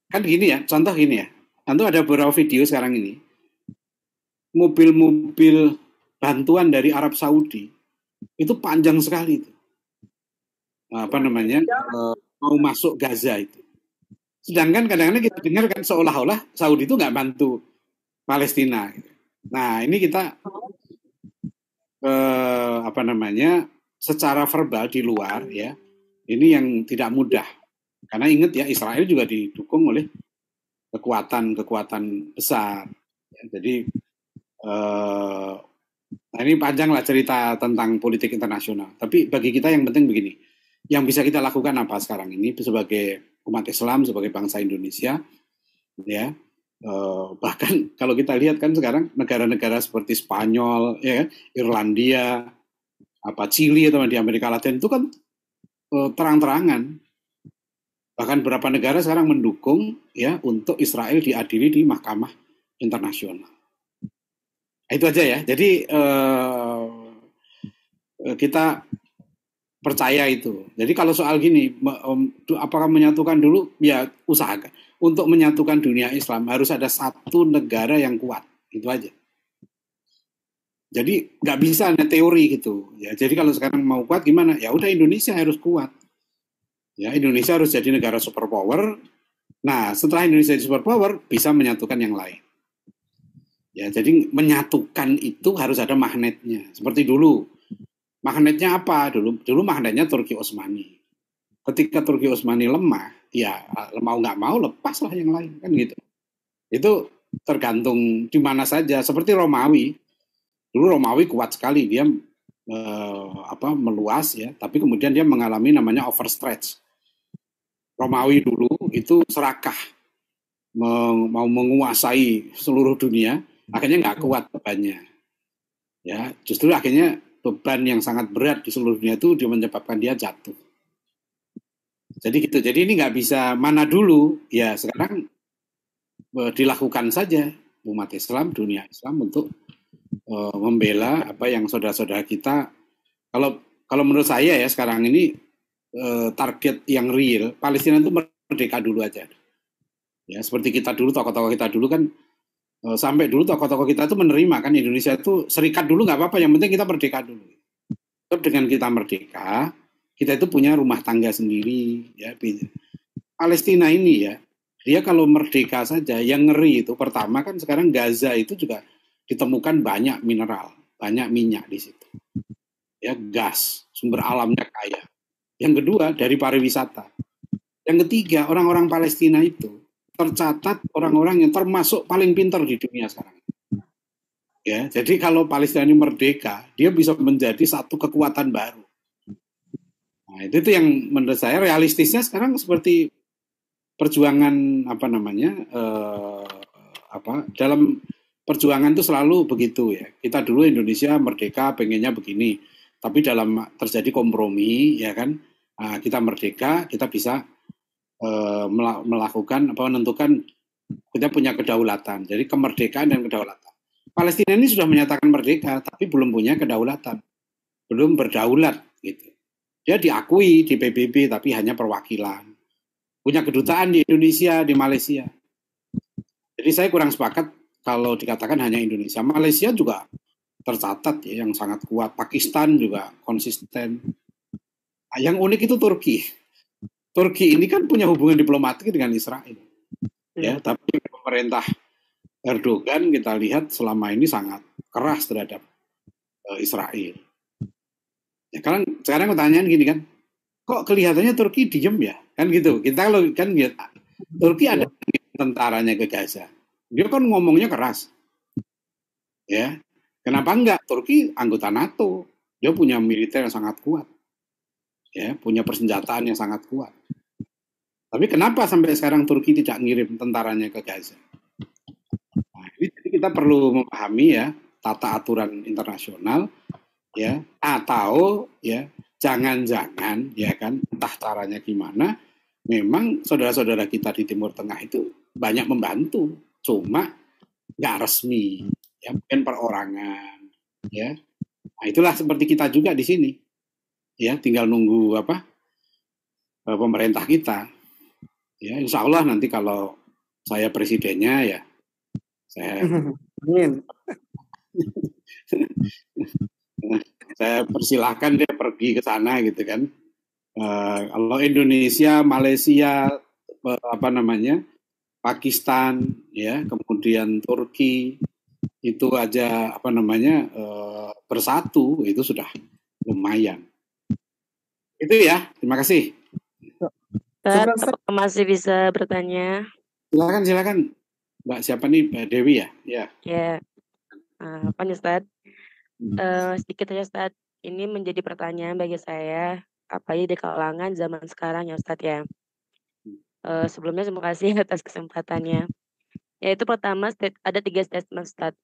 S1: Kan gini ya, contoh gini ya. Tentu ada beberapa video sekarang ini.
S3: Mobil-mobil
S1: bantuan dari Arab Saudi itu panjang sekali itu. Apa namanya? Eh, mau masuk Gaza itu. Sedangkan kadang-kadang kita dengar kan seolah-olah Saudi itu nggak bantu Palestina. Gitu. Nah ini kita eh, apa namanya secara verbal di luar ya ini yang tidak mudah. Karena ingat ya Israel juga didukung oleh kekuatan-kekuatan besar. Ya, jadi eh, nah ini panjanglah cerita tentang politik internasional. Tapi bagi kita yang penting begini, yang bisa kita lakukan apa sekarang ini sebagai umat Islam, sebagai bangsa Indonesia, ya eh, bahkan kalau kita lihat kan sekarang negara-negara seperti Spanyol, ya, kan, Irlandia, apa Chili atau di Amerika Latin itu kan Eh, terang-terangan bahkan beberapa negara sekarang mendukung ya untuk Israel diadili di mahkamah internasional. Itu aja ya. Jadi eh, eh kita percaya itu. Jadi kalau soal gini, apakah menyatukan dulu? Ya usahakan. Untuk menyatukan dunia Islam harus ada satu negara yang kuat. Itu aja. Jadi nggak bisa ada teori gitu. Ya, jadi kalau sekarang mau kuat gimana? Ya udah Indonesia harus kuat. Ya, Indonesia harus jadi negara superpower. Nah, setelah Indonesia jadi superpower, bisa menyatukan yang lain. Ya, jadi menyatukan itu harus ada magnetnya. Seperti dulu, magnetnya apa? Dulu, dulu magnetnya Turki Osmani. Ketika Turki Utsmani lemah, ya mau nggak mau lepaslah yang lain kan gitu. Itu tergantung di mana saja. Seperti Romawi, dulu Romawi kuat sekali dia eh, apa meluas ya tapi kemudian dia mengalami namanya overstretch Romawi dulu itu serakah meng, mau menguasai seluruh dunia akhirnya nggak kuat bebannya ya justru akhirnya beban yang sangat berat di seluruh dunia itu dia menyebabkan dia jatuh jadi gitu jadi ini nggak bisa mana dulu ya sekarang eh, dilakukan saja umat Islam dunia Islam untuk Eh, membela apa yang saudara-saudara kita. Kalau kalau menurut saya ya sekarang ini eh, target yang real Palestina itu merdeka dulu aja. Ya seperti kita dulu tokoh-tokoh kita dulu kan eh, sampai dulu tokoh-tokoh kita itu menerima kan Indonesia itu serikat dulu nggak apa-apa yang penting kita merdeka dulu. Terus dengan kita merdeka kita itu punya rumah tangga sendiri ya Palestina ini ya dia kalau merdeka saja yang ngeri itu pertama kan sekarang Gaza itu juga ditemukan banyak mineral, banyak minyak di situ. Ya, gas, sumber alamnya kaya. Yang kedua dari pariwisata. Yang ketiga, orang-orang Palestina itu tercatat orang-orang yang termasuk paling pintar di dunia sekarang. Ya, jadi kalau Palestina ini merdeka, dia bisa menjadi satu kekuatan baru. Nah, itu, itu yang menurut saya realistisnya sekarang seperti perjuangan apa namanya? Eh, apa dalam perjuangan itu selalu begitu ya. Kita dulu Indonesia merdeka pengennya begini, tapi dalam terjadi kompromi ya kan, ah, kita merdeka kita bisa eh, melakukan apa menentukan kita punya kedaulatan. Jadi kemerdekaan dan kedaulatan. Palestina ini sudah menyatakan merdeka tapi belum punya kedaulatan, belum berdaulat gitu. Dia diakui di PBB tapi hanya perwakilan. Punya kedutaan di Indonesia, di Malaysia. Jadi saya kurang sepakat kalau dikatakan hanya Indonesia, Malaysia juga tercatat ya yang sangat kuat, Pakistan juga konsisten. Ah, yang unik itu Turki. Turki ini kan punya hubungan diplomatik dengan Israel. Ya, iya. tapi pemerintah Erdogan kita lihat selama ini sangat keras terhadap uh, Israel. Ya, sekarang sekarang pertanyaan gini kan, kok kelihatannya Turki diem ya? Kan gitu. Kita kalau kan Turki ada iya. tentaranya ke Gaza dia kan ngomongnya keras. Ya. Kenapa enggak? Turki anggota NATO. Dia punya militer yang sangat kuat. Ya, punya persenjataan yang sangat kuat. Tapi kenapa sampai sekarang Turki tidak ngirim tentaranya ke Gaza? Nah, ini jadi kita perlu memahami ya tata aturan internasional ya atau ya jangan-jangan ya kan entah caranya gimana memang saudara-saudara kita di Timur Tengah itu banyak membantu cuma nggak resmi ya mungkin perorangan ya nah, itulah seperti kita juga di sini ya tinggal nunggu apa eh, pemerintah kita ya insya Allah nanti kalau saya presidennya ya saya
S4: Amin.
S1: saya persilahkan dia pergi ke sana gitu kan uh, kalau Indonesia Malaysia eh, apa namanya Pakistan, ya, kemudian Turki itu aja apa namanya e, bersatu itu sudah lumayan. Itu ya, terima kasih.
S7: Tad, masih bisa bertanya?
S1: Silakan, silakan. Mbak siapa nih? Mbak Dewi ya?
S7: Ya. ya eh, apa nih Ustaz? Uh, sedikit aja Ustaz. Ini menjadi pertanyaan bagi saya apa apalagi ya, di kalangan zaman sekarang ya Ustadz ya. Eh, sebelumnya terima kasih atas kesempatannya. Yaitu pertama state, ada tiga statement stat.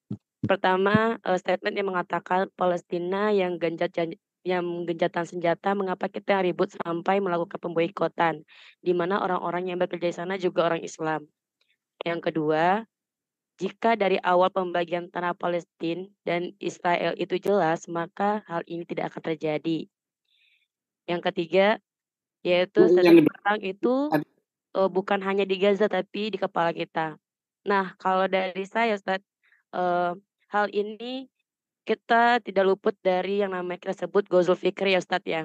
S7: Pertama uh, statement yang mengatakan Palestina yang genjat yang genjatan senjata mengapa kita ribut sampai melakukan pemboikotan di mana orang-orang yang bekerja di sana juga orang Islam. Yang kedua, jika dari awal pembagian tanah Palestina dan Israel itu jelas, maka hal ini tidak akan terjadi. Yang ketiga, yaitu setiap orang itu uh, bukan hanya di Gaza tapi di kepala kita. Nah, kalau dari saya Ustaz, uh, eh, hal ini kita tidak luput dari yang namanya kita sebut gozul fikri ya Ustaz ya.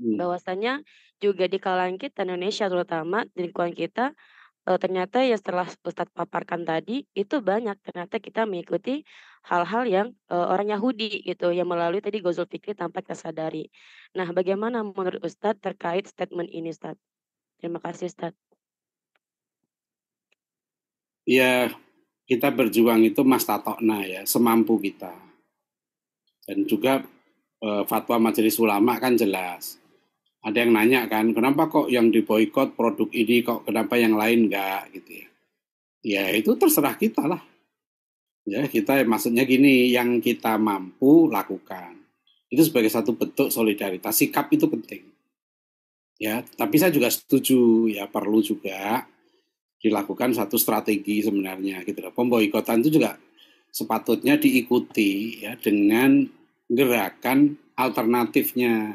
S7: Hmm. Bahwasanya juga di kalangan kita Indonesia terutama di lingkungan kita uh, ternyata ya setelah Ustaz paparkan tadi itu banyak ternyata kita mengikuti hal-hal yang uh, orang Yahudi gitu yang melalui tadi gozul fikri tanpa kita sadari. Nah, bagaimana menurut Ustaz terkait statement ini Ustaz? Terima kasih Ustaz
S1: ya kita berjuang itu mas tatokna ya semampu kita dan juga e, fatwa majelis ulama kan jelas ada yang nanya kan kenapa kok yang diboykot produk ini kok kenapa yang lain enggak gitu ya ya itu terserah kita lah ya kita maksudnya gini yang kita mampu lakukan itu sebagai satu bentuk solidaritas sikap itu penting ya tapi saya juga setuju ya perlu juga dilakukan satu strategi sebenarnya gitu loh. Pemboikotan itu juga sepatutnya diikuti ya dengan gerakan alternatifnya.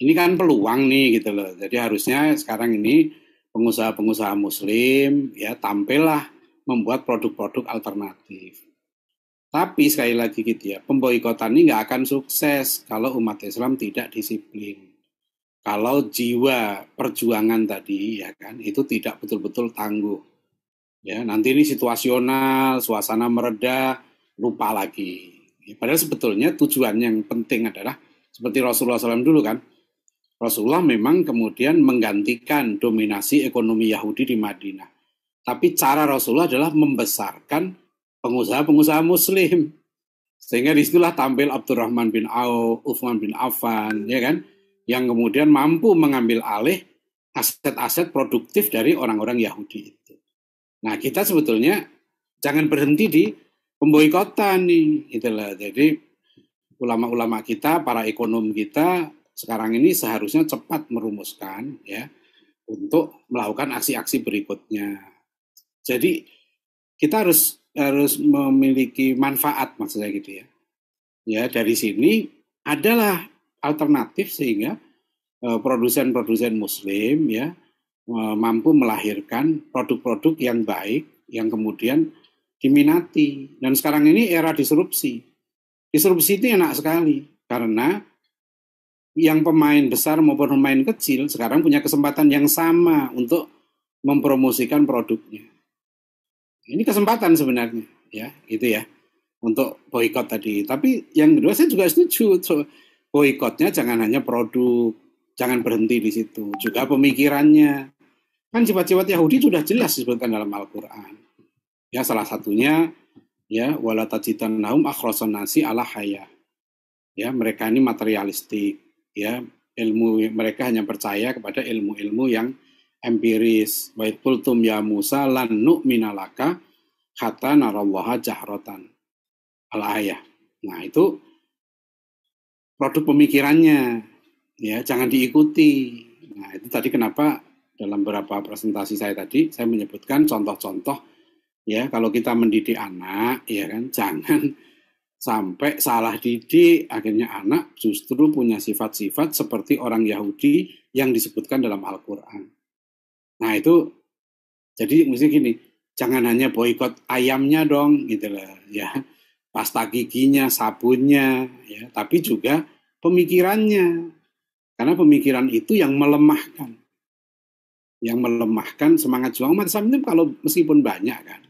S1: Ini kan peluang nih gitu loh. Jadi harusnya sekarang ini pengusaha-pengusaha muslim ya tampillah membuat produk-produk alternatif. Tapi sekali lagi gitu ya, pemboikotan ini nggak akan sukses kalau umat Islam tidak disiplin kalau jiwa perjuangan tadi ya kan itu tidak betul-betul tangguh. Ya, nanti ini situasional, suasana mereda, lupa lagi. Ya, padahal sebetulnya tujuan yang penting adalah seperti Rasulullah SAW dulu kan. Rasulullah memang kemudian menggantikan dominasi ekonomi Yahudi di Madinah. Tapi cara Rasulullah adalah membesarkan pengusaha-pengusaha muslim. Sehingga disitulah tampil Abdurrahman bin Auf, Uthman bin Affan, ya kan? yang kemudian mampu mengambil alih aset-aset produktif dari orang-orang Yahudi itu. Nah, kita sebetulnya jangan berhenti di pemboikotan nih, itulah. Jadi ulama-ulama kita, para ekonom kita sekarang ini seharusnya cepat merumuskan ya untuk melakukan aksi-aksi berikutnya. Jadi kita harus harus memiliki manfaat maksudnya gitu ya. Ya dari sini adalah alternatif sehingga eh, produsen-produsen muslim ya eh, mampu melahirkan produk-produk yang baik yang kemudian diminati dan sekarang ini era disrupsi disrupsi itu enak sekali karena yang pemain besar maupun pemain kecil sekarang punya kesempatan yang sama untuk mempromosikan produknya ini kesempatan sebenarnya ya itu ya untuk boykot tadi tapi yang kedua saya juga setuju so, boikotnya jangan hanya produk, jangan berhenti di situ. Juga pemikirannya. Kan sifat-sifat Yahudi sudah jelas disebutkan dalam Al-Qur'an. Ya salah satunya ya wala tajidannahum akhrasan nasi ala haya. Ya, mereka ini materialistik, ya. Ilmu mereka hanya percaya kepada ilmu-ilmu yang empiris. Baik qultum ya Musa lan nu'minalaka kata hatta narallaha jahrotan. Al ayah. Nah, itu produk pemikirannya ya jangan diikuti nah itu tadi kenapa dalam beberapa presentasi saya tadi saya menyebutkan contoh-contoh ya kalau kita mendidik anak ya kan jangan sampai salah didik akhirnya anak justru punya sifat-sifat seperti orang Yahudi yang disebutkan dalam Al-Qur'an. Nah, itu jadi mesti gini, jangan hanya boikot ayamnya dong gitu loh ya pasta giginya, sabunnya, ya, tapi juga pemikirannya. Karena pemikiran itu yang melemahkan. Yang melemahkan semangat juang umat Islam itu kalau meskipun banyak kan.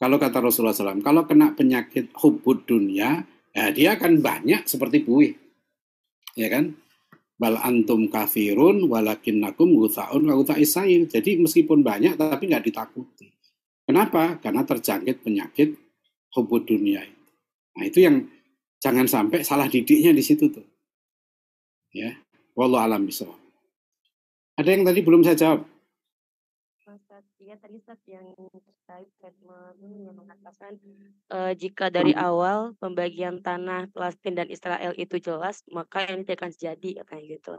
S1: Kalau kata Rasulullah SAW, kalau kena penyakit hubud dunia, ya dia akan banyak seperti buih. Ya kan? bal antum kafirun walakin nakum guthaun wa isair. Jadi meskipun banyak tapi nggak ditakuti. Kenapa? Karena terjangkit penyakit hubud dunia. Nah, itu yang jangan sampai salah didiknya di situ tuh. Ya, wallah alam bisa. Ada yang tadi belum saya jawab?
S7: Ya, tadi Ustaz yang terkait statement yang mengatakan e, jika dari hmm. awal pembagian tanah Palestina dan Israel itu jelas, maka yang tidak akan jadi katanya gitu.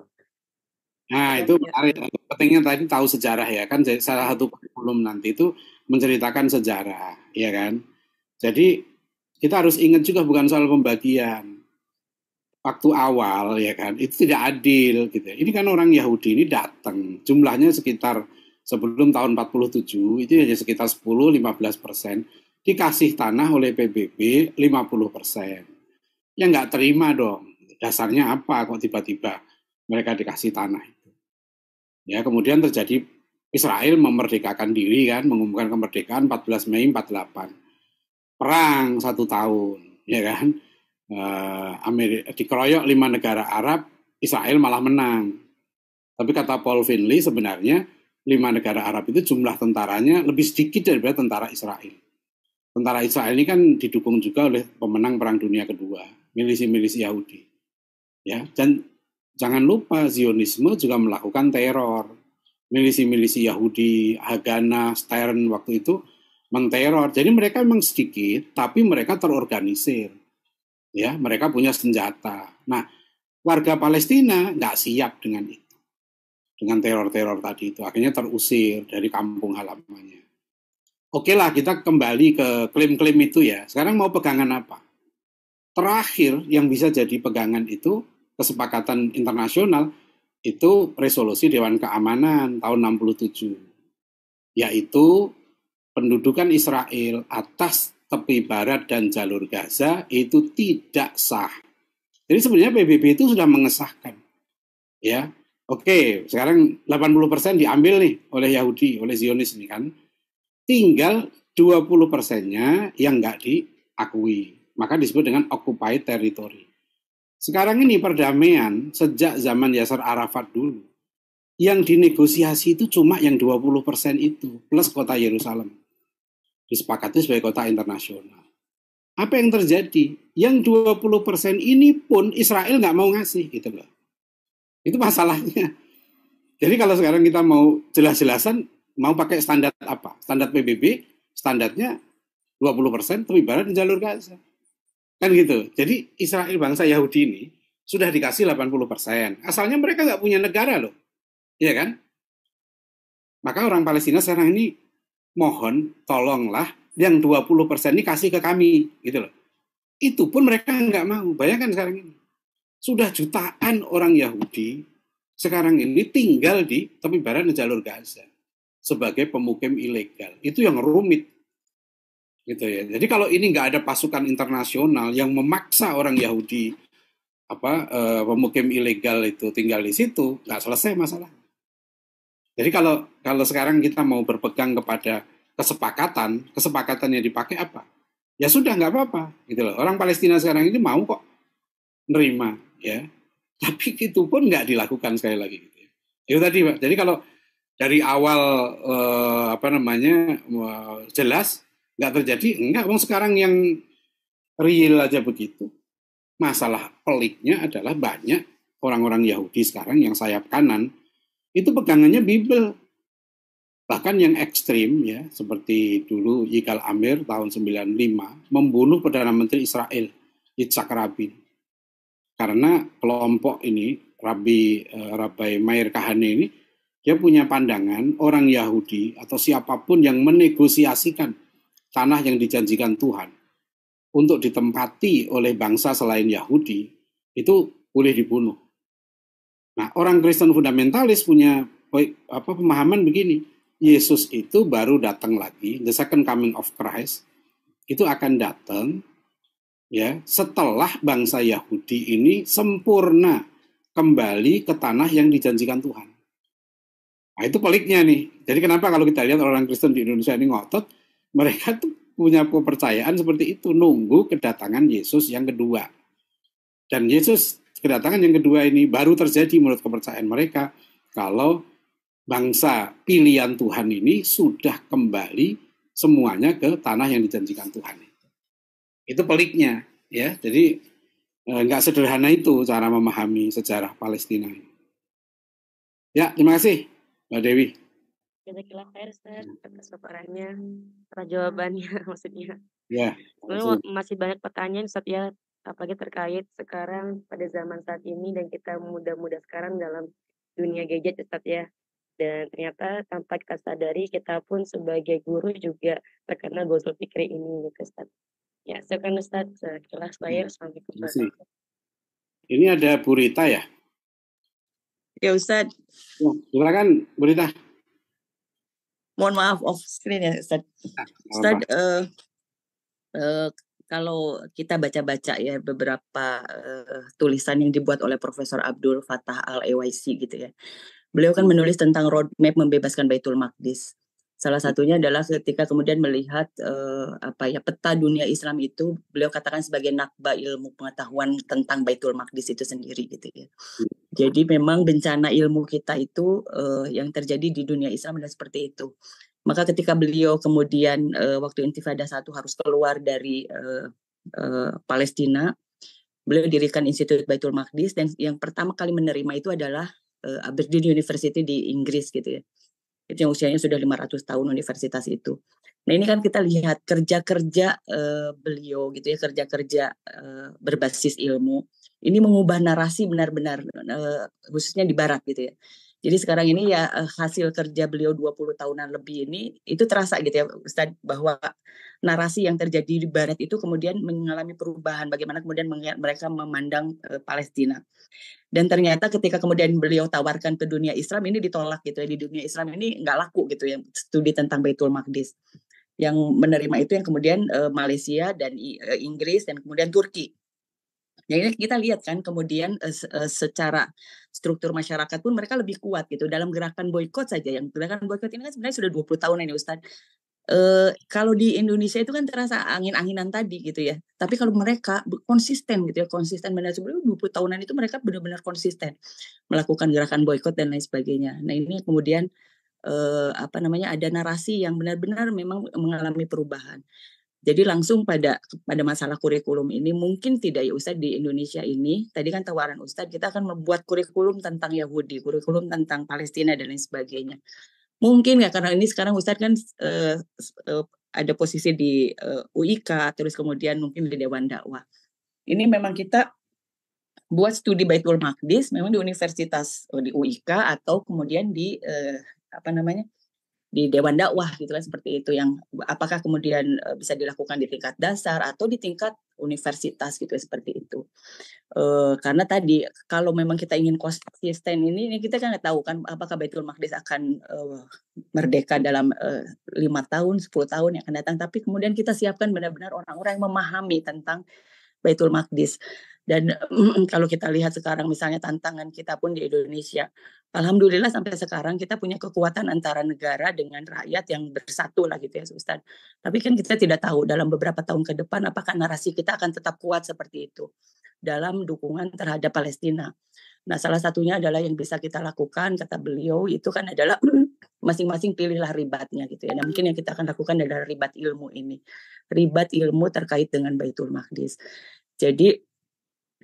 S1: Nah, iya, itu iya. menarik. Pentingnya tadi tahu sejarah ya kan. Jadi salah satu kurikulum nanti itu menceritakan sejarah, ya kan. Jadi kita harus ingat juga bukan soal pembagian waktu awal ya kan itu tidak adil gitu ya. ini kan orang Yahudi ini datang jumlahnya sekitar sebelum tahun 47 itu hanya sekitar 10-15 persen dikasih tanah oleh PBB 50 persen yang nggak terima dong dasarnya apa kok tiba-tiba mereka dikasih tanah itu ya kemudian terjadi Israel memerdekakan diri kan mengumumkan kemerdekaan 14 Mei 48 perang satu tahun, ya kan? Eh, Amerika, dikeroyok lima negara Arab, Israel malah menang. Tapi kata Paul Finley sebenarnya lima negara Arab itu jumlah tentaranya lebih sedikit daripada tentara Israel. Tentara Israel ini kan didukung juga oleh pemenang Perang Dunia Kedua, milisi-milisi Yahudi. Ya, dan jangan lupa Zionisme juga melakukan teror. Milisi-milisi Yahudi, Haganah, Stern waktu itu menteror. Jadi mereka memang sedikit, tapi mereka terorganisir. Ya, mereka punya senjata. Nah, warga Palestina nggak siap dengan itu, dengan teror-teror tadi itu. Akhirnya terusir dari kampung halamannya. Oke lah, kita kembali ke klaim-klaim itu ya. Sekarang mau pegangan apa? Terakhir yang bisa jadi pegangan itu kesepakatan internasional itu resolusi Dewan Keamanan tahun 67 yaitu pendudukan Israel atas tepi barat dan jalur Gaza itu tidak sah. Jadi sebenarnya PBB itu sudah mengesahkan. Ya. Oke, sekarang 80% diambil nih oleh Yahudi, oleh Zionis ini kan. Tinggal 20 nya yang enggak diakui. Maka disebut dengan occupied territory. Sekarang ini perdamaian sejak zaman Yasser Arafat dulu. Yang dinegosiasi itu cuma yang 20% itu, plus kota Yerusalem disepakati sebagai kota internasional. Apa yang terjadi? Yang 20% persen ini pun Israel nggak mau ngasih gitu loh. Itu masalahnya. Jadi kalau sekarang kita mau jelas-jelasan mau pakai standar apa? Standar PBB, standarnya 20% persen barat di jalur Gaza. Kan gitu. Jadi Israel bangsa Yahudi ini sudah dikasih 80%. persen. Asalnya mereka nggak punya negara loh. Iya kan? Maka orang Palestina sekarang ini mohon tolonglah yang 20% ini kasih ke kami gitu loh. Itu pun mereka nggak mau. Bayangkan sekarang ini. Sudah jutaan orang Yahudi sekarang ini tinggal di tepi barat di jalur Gaza sebagai pemukim ilegal. Itu yang rumit. Gitu ya. Jadi kalau ini nggak ada pasukan internasional yang memaksa orang Yahudi apa eh, pemukim ilegal itu tinggal di situ, nggak selesai masalah. Jadi kalau kalau sekarang kita mau berpegang kepada kesepakatan, kesepakatan yang dipakai apa? Ya sudah nggak apa-apa, gitu loh. Orang Palestina sekarang ini mau kok nerima, ya. Tapi itu pun nggak dilakukan sekali lagi. Gitu ya. Itu tadi, Pak. Jadi kalau dari awal eh, apa namanya eh, jelas nggak terjadi, enggak. Wong sekarang yang real aja begitu. Masalah peliknya adalah banyak orang-orang Yahudi sekarang yang sayap kanan itu pegangannya Bible. Bahkan yang ekstrim ya, seperti dulu Yikal Amir tahun 95 membunuh Perdana Menteri Israel, Yitzhak Rabin. Karena kelompok ini, Rabbi, eh, Rabbi Mayer Kahane ini, dia punya pandangan orang Yahudi atau siapapun yang menegosiasikan tanah yang dijanjikan Tuhan untuk ditempati oleh bangsa selain Yahudi, itu boleh dibunuh Nah, orang Kristen fundamentalis punya apa pemahaman begini. Yesus itu baru datang lagi, the second coming of Christ itu akan datang ya setelah bangsa Yahudi ini sempurna kembali ke tanah yang dijanjikan Tuhan. Nah, itu peliknya nih. Jadi kenapa kalau kita lihat orang Kristen di Indonesia ini ngotot, mereka tuh punya kepercayaan seperti itu, nunggu kedatangan Yesus yang kedua. Dan Yesus kedatangan yang kedua ini baru terjadi menurut kepercayaan mereka kalau bangsa pilihan Tuhan ini sudah kembali semuanya ke tanah yang dijanjikan Tuhan. Itu peliknya, ya. Jadi eh, nggak sederhana itu cara memahami sejarah Palestina. Ya, terima kasih, Mbak Dewi.
S7: Jazakallah khair, Ustaz, atas paparannya, atas jawabannya maksudnya. Ya. Yeah, masih banyak pertanyaan, Ustaz, ya apalagi terkait sekarang pada zaman saat ini dan kita muda-muda sekarang dalam dunia gadget Ustaz ya. Dan ternyata tanpa kita sadari kita pun sebagai guru juga terkena gosok pikir ini gitu Ustaz. Ya, silakan Ustaz kelas saya iya. Assalamualaikum. Iya
S1: ini ada Burita ya? Ya Ustaz. Oh, silakan Bu
S8: Mohon maaf off screen ya Ustaz. uh, uh, kalau kita baca-baca ya beberapa uh, tulisan yang dibuat oleh Profesor Abdul Fatah Al-Ewaisi gitu ya. Beliau kan iya. menulis tentang roadmap membebaskan Baitul Maqdis. Salah satunya adalah ketika kemudian melihat uh, apa ya peta dunia Islam itu beliau katakan sebagai nakba ilmu pengetahuan tentang Baitul Maqdis itu sendiri gitu ya. Jadi memang bencana ilmu kita itu uh, yang terjadi di dunia Islam adalah seperti itu. Maka ketika beliau kemudian uh, waktu Intifada satu harus keluar dari uh, uh, Palestina, beliau dirikan Institut Baitul Maqdis dan yang pertama kali menerima itu adalah uh, Aberdeen University di Inggris gitu ya itu yang usianya sudah 500 tahun universitas itu. Nah ini kan kita lihat kerja-kerja uh, beliau gitu ya kerja-kerja uh, berbasis ilmu ini mengubah narasi benar-benar uh, khususnya di Barat gitu ya jadi sekarang ini ya eh, hasil kerja beliau 20 tahunan lebih ini itu terasa gitu ya Ustaz bahwa narasi yang terjadi di barat itu kemudian mengalami perubahan bagaimana kemudian mereka memandang uh, Palestina. Dan ternyata ketika kemudian beliau tawarkan ke dunia Islam ini ditolak gitu ya di dunia Islam ini nggak laku gitu ya studi tentang Baitul Maqdis. Yang menerima itu yang kemudian uh, Malaysia dan uh, Inggris dan kemudian Turki jadi ya, kita lihat kan kemudian eh, eh, secara struktur masyarakat pun mereka lebih kuat gitu dalam gerakan boykot saja. Yang gerakan boykot ini kan sebenarnya sudah 20 tahun ini Ustadz. E, eh, kalau di Indonesia itu kan terasa angin-anginan tadi gitu ya. Tapi kalau mereka konsisten gitu ya, konsisten benar sebelum 20 tahunan itu mereka benar-benar konsisten melakukan gerakan boykot dan lain sebagainya. Nah, ini kemudian e, apa namanya ada narasi yang benar-benar memang mengalami perubahan. Jadi langsung pada pada masalah kurikulum ini mungkin tidak ya Ustadz di Indonesia ini tadi kan tawaran Ustadz kita akan membuat kurikulum tentang Yahudi, kurikulum tentang Palestina dan lain sebagainya. Mungkin nggak karena ini sekarang Ustadz kan uh, uh, ada posisi di uh, eh, UIK terus kemudian mungkin di Dewan Dakwah. Ini memang kita buat studi Baitul Maqdis memang di universitas oh, di UIK atau kemudian di uh, apa namanya? di Dewan Dakwah gitu kan seperti itu yang apakah kemudian eh, bisa dilakukan di tingkat dasar atau di tingkat universitas gitu ya, seperti itu uh, karena tadi kalau memang kita ingin konsisten ini, kita kan nggak tahu kan apakah Baitul Maqdis akan uh, merdeka dalam lima tahun 10 tahun yang akan datang tapi kemudian kita siapkan benar-benar orang-orang yang memahami tentang Baitul Maqdis dan kalau kita lihat sekarang misalnya tantangan kita pun di Indonesia, alhamdulillah sampai sekarang kita punya kekuatan antara negara dengan rakyat yang bersatu lah gitu ya Ustaz. Tapi kan kita tidak tahu dalam beberapa tahun ke depan apakah narasi kita akan tetap kuat seperti itu dalam dukungan terhadap Palestina. Nah, salah satunya adalah yang bisa kita lakukan, kata beliau, itu kan adalah masing-masing pilihlah ribatnya gitu ya. Nah, mungkin yang kita akan lakukan adalah ribat ilmu ini. Ribat ilmu terkait dengan Baitul Maqdis. Jadi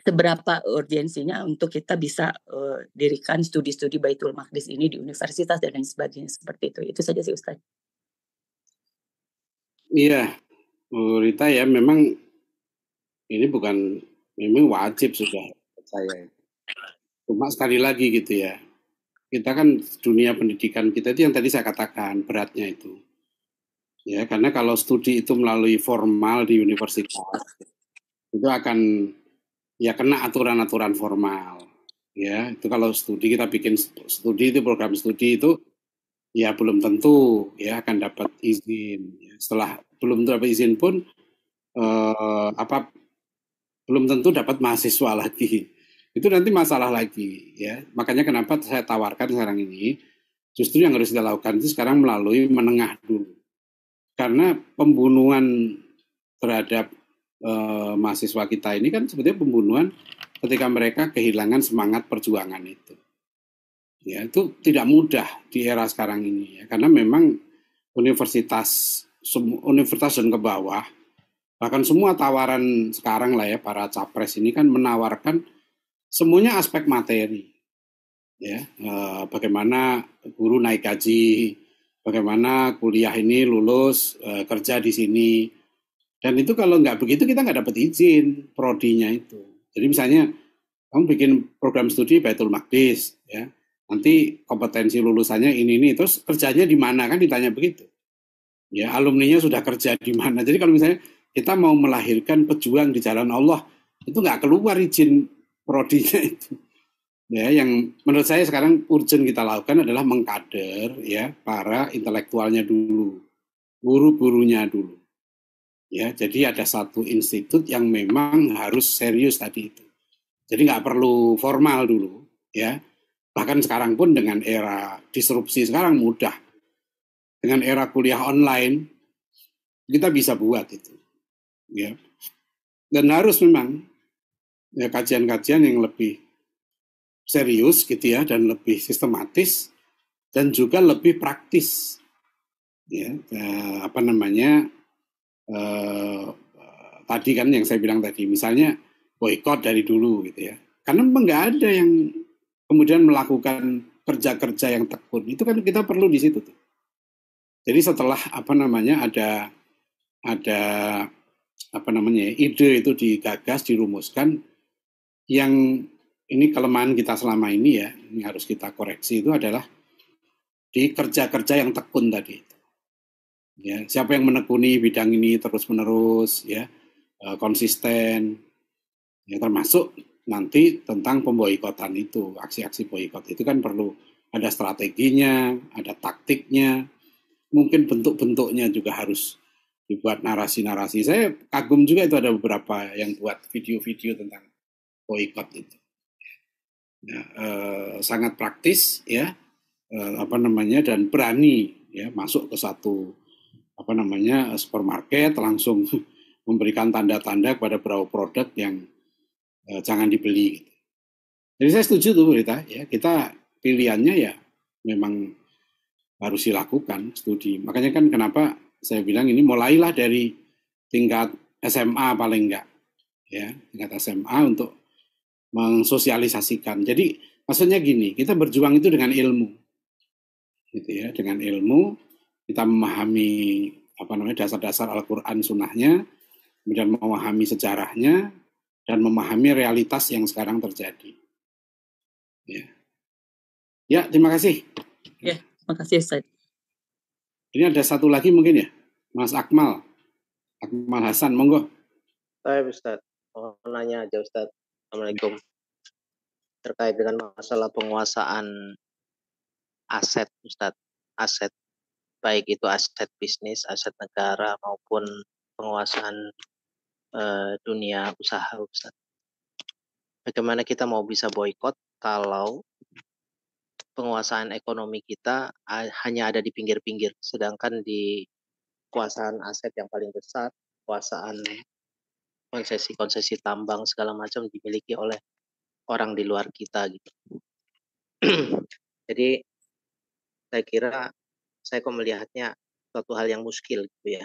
S8: seberapa urgensinya untuk kita bisa uh, dirikan studi-studi Baitul Maqdis ini di universitas dan lain sebagainya seperti itu. Itu saja sih Ustaz.
S1: Iya, Rita ya memang ini bukan memang wajib sudah saya. Cuma sekali lagi gitu ya. Kita kan dunia pendidikan kita itu yang tadi saya katakan beratnya itu. Ya, karena kalau studi itu melalui formal di universitas itu akan ya kena aturan-aturan formal. Ya, itu kalau studi kita bikin studi itu program studi itu ya belum tentu ya akan dapat izin. Ya, setelah belum dapat izin pun eh, apa belum tentu dapat mahasiswa lagi. Itu nanti masalah lagi ya. Makanya kenapa saya tawarkan sekarang ini justru yang harus dilakukan itu sekarang melalui menengah dulu. Karena pembunuhan terhadap Eh, mahasiswa kita ini kan sebetulnya pembunuhan ketika mereka kehilangan semangat perjuangan itu. Ya, itu tidak mudah di era sekarang ini ya, karena memang universitas universitas dan ke bawah bahkan semua tawaran sekarang lah ya para capres ini kan menawarkan semuanya aspek materi. Ya, eh, bagaimana guru naik gaji, bagaimana kuliah ini lulus, eh, kerja di sini, dan itu kalau nggak begitu kita nggak dapat izin prodinya itu. Jadi misalnya kamu bikin program studi Baitul Maqdis, ya nanti kompetensi lulusannya ini ini terus kerjanya di mana kan ditanya begitu. Ya alumninya sudah kerja di mana. Jadi kalau misalnya kita mau melahirkan pejuang di jalan Allah itu nggak keluar izin prodinya itu. Ya, yang menurut saya sekarang urgent kita lakukan adalah mengkader ya para intelektualnya dulu, guru-gurunya dulu Ya, jadi ada satu institut yang memang harus serius tadi itu. Jadi nggak perlu formal dulu, ya. Bahkan sekarang pun dengan era disrupsi sekarang mudah. Dengan era kuliah online kita bisa buat itu, ya. Dan harus memang ya kajian-kajian yang lebih serius gitu ya dan lebih sistematis dan juga lebih praktis ya nah, apa namanya Eh, tadi kan yang saya bilang tadi, misalnya boykot dari dulu gitu ya. Karena memang nggak ada yang kemudian melakukan kerja-kerja yang tekun. Itu kan kita perlu di situ tuh. Jadi setelah apa namanya ada ada apa namanya ide itu digagas, dirumuskan yang ini kelemahan kita selama ini ya, ini harus kita koreksi itu adalah di kerja-kerja yang tekun tadi ya siapa yang menekuni bidang ini terus menerus ya eh, konsisten ya termasuk nanti tentang pemboikotan itu aksi-aksi boikot itu kan perlu ada strateginya ada taktiknya mungkin bentuk-bentuknya juga harus dibuat narasi-narasi saya kagum juga itu ada beberapa yang buat video-video tentang boikot itu nah, eh, sangat praktis ya eh, apa namanya dan berani ya masuk ke satu apa namanya supermarket langsung memberikan tanda-tanda kepada beberapa produk yang e, jangan dibeli. Jadi saya setuju tuh berita ya kita pilihannya ya memang harus dilakukan studi. Makanya kan kenapa saya bilang ini mulailah dari tingkat SMA paling enggak ya tingkat SMA untuk mensosialisasikan. Jadi maksudnya gini, kita berjuang itu dengan ilmu, gitu ya, dengan ilmu kita memahami apa namanya dasar-dasar Al-Quran sunnahnya, kemudian memahami sejarahnya, dan memahami realitas yang sekarang terjadi. Ya, ya terima kasih. Ya, terima kasih Ustaz. Ini ada satu lagi mungkin ya, Mas Akmal. Akmal Hasan, monggo.
S2: Saya Ustaz, mau nanya aja Ustaz. Assalamualaikum. Terkait dengan masalah penguasaan aset Ustaz, aset baik itu aset bisnis, aset negara maupun penguasaan eh, dunia usaha Ustaz. Bagaimana kita mau bisa boykot kalau penguasaan ekonomi kita hanya ada di pinggir-pinggir, sedangkan di kekuasaan aset yang paling besar, kekuasaan konsesi-konsesi tambang segala macam dimiliki oleh orang di luar kita gitu. Jadi saya kira saya kok melihatnya suatu hal yang muskil gitu ya.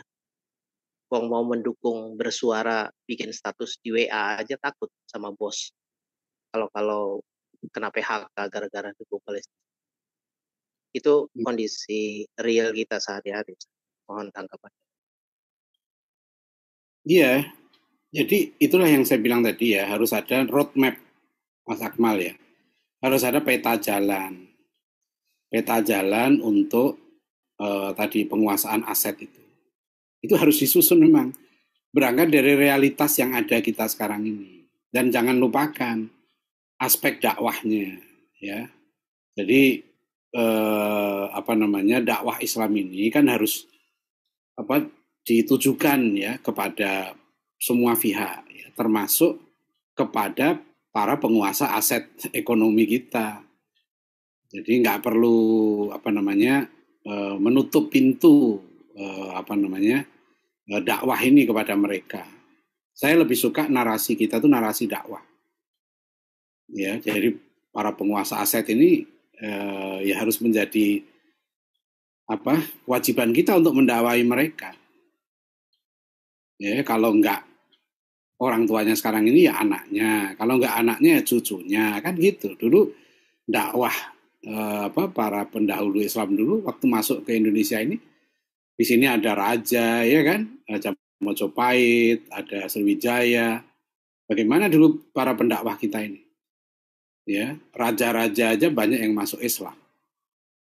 S2: kok mau mendukung bersuara bikin status di WA aja takut sama bos. Kalau kalau kena PHK gara-gara dukung Palestina. Itu iya. kondisi real kita sehari-hari. Mohon tanggapan.
S1: Iya, jadi itulah yang saya bilang tadi ya, harus ada roadmap Mas Akmal ya. Harus ada peta jalan. Peta jalan untuk eh, tadi penguasaan aset itu. Itu harus disusun memang. Berangkat dari realitas yang ada kita sekarang ini. Dan jangan lupakan aspek dakwahnya. ya Jadi eh, apa namanya dakwah Islam ini kan harus apa ditujukan ya kepada semua pihak ya, termasuk kepada para penguasa aset ekonomi kita jadi nggak perlu apa namanya Eh, menutup pintu eh, apa namanya eh, dakwah ini kepada mereka. Saya lebih suka narasi kita tuh narasi dakwah. Ya, jadi para penguasa aset ini eh, ya harus menjadi apa kewajiban kita untuk mendakwai mereka. Ya, kalau enggak orang tuanya sekarang ini ya anaknya, kalau enggak anaknya ya cucunya, kan gitu. Dulu dakwah Eh, apa para pendahulu Islam dulu waktu masuk ke Indonesia ini di sini ada raja ya kan raja Mojopahit ada Sriwijaya bagaimana dulu para pendakwah kita ini ya raja-raja aja banyak yang masuk Islam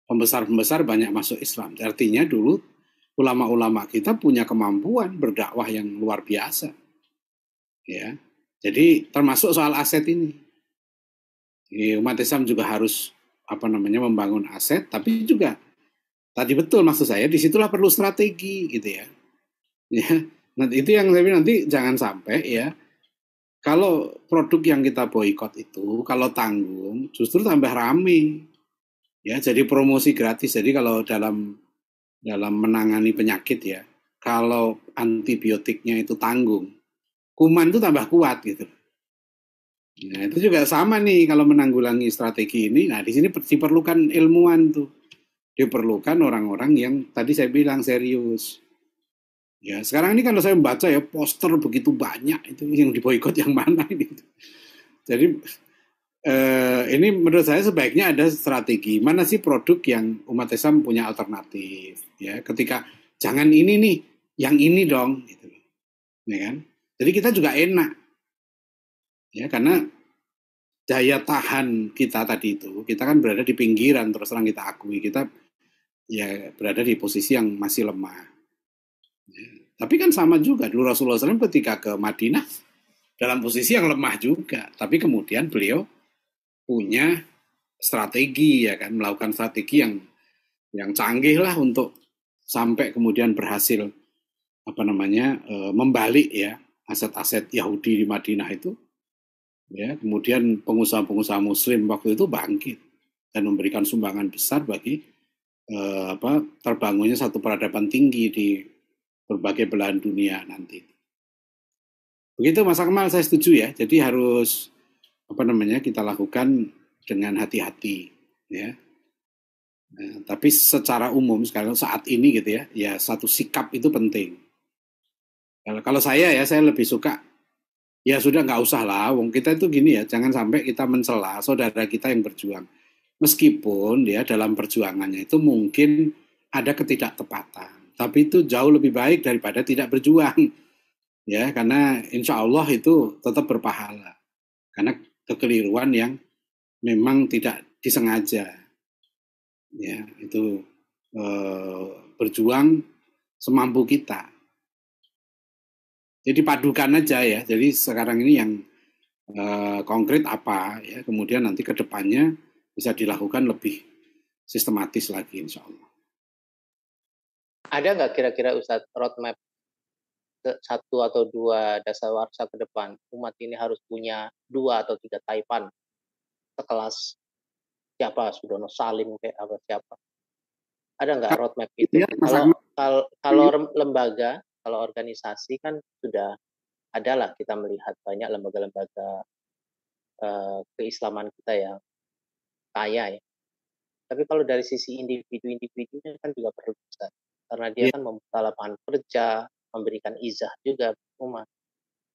S1: pembesar-pembesar banyak masuk Islam artinya dulu ulama-ulama kita punya kemampuan berdakwah yang luar biasa ya jadi termasuk soal aset ini umat Islam juga harus apa namanya membangun aset, tapi juga tadi betul maksud saya disitulah perlu strategi gitu ya. Ya, nanti itu yang saya nanti jangan sampai ya kalau produk yang kita boykot itu kalau tanggung justru tambah rame ya jadi promosi gratis jadi kalau dalam dalam menangani penyakit ya kalau antibiotiknya itu tanggung kuman itu tambah kuat gitu Nah, itu juga sama nih kalau menanggulangi strategi ini. Nah, di sini diperlukan ilmuwan tuh. Diperlukan orang-orang yang tadi saya bilang serius. Ya, sekarang ini kalau saya membaca ya poster begitu banyak itu yang diboikot yang mana ini. Jadi eh, ini menurut saya sebaiknya ada strategi mana sih produk yang umat Islam punya alternatif ya. Ketika jangan ini nih, yang ini dong gitu. Ya kan? Jadi kita juga enak ya karena daya tahan kita tadi itu kita kan berada di pinggiran terus terang kita akui kita ya berada di posisi yang masih lemah ya. tapi kan sama juga dulu Rasulullah SAW ketika ke Madinah dalam posisi yang lemah juga tapi kemudian beliau punya strategi ya kan melakukan strategi yang yang canggih lah untuk sampai kemudian berhasil apa namanya eh, membalik ya aset-aset Yahudi di Madinah itu Ya, kemudian pengusaha-pengusaha muslim waktu itu bangkit dan memberikan sumbangan besar bagi eh, apa terbangunnya satu peradaban tinggi di berbagai belahan dunia nanti. Begitu Mas Akmal, saya setuju ya. Jadi harus apa namanya kita lakukan dengan hati-hati ya. Nah, tapi secara umum sekarang saat ini gitu ya, ya satu sikap itu penting. Kalau, kalau saya ya saya lebih suka ya sudah nggak usah lah. Wong kita itu gini ya, jangan sampai kita mencela saudara kita yang berjuang. Meskipun ya dalam perjuangannya itu mungkin ada ketidaktepatan, tapi itu jauh lebih baik daripada tidak berjuang. Ya, karena insya Allah itu tetap berpahala. Karena kekeliruan yang memang tidak disengaja. Ya, itu eh, berjuang semampu kita jadi padukan aja ya. Jadi sekarang ini yang uh, konkret apa ya. Kemudian nanti ke depannya bisa dilakukan lebih sistematis lagi insya Allah.
S2: Ada nggak kira-kira Ustadz roadmap satu atau dua dasawarsa ke depan umat ini harus punya dua atau tiga taipan sekelas siapa Sudono Salim kayak apa siapa ada nggak roadmap itu ya, kalau, kalau kalau lembaga kalau organisasi kan sudah adalah kita melihat banyak lembaga-lembaga uh, keislaman kita yang kaya ya. Tapi kalau dari sisi individu-individunya kan juga perlu besar. Karena dia iya. kan membuka lapangan kerja, memberikan izah juga umat.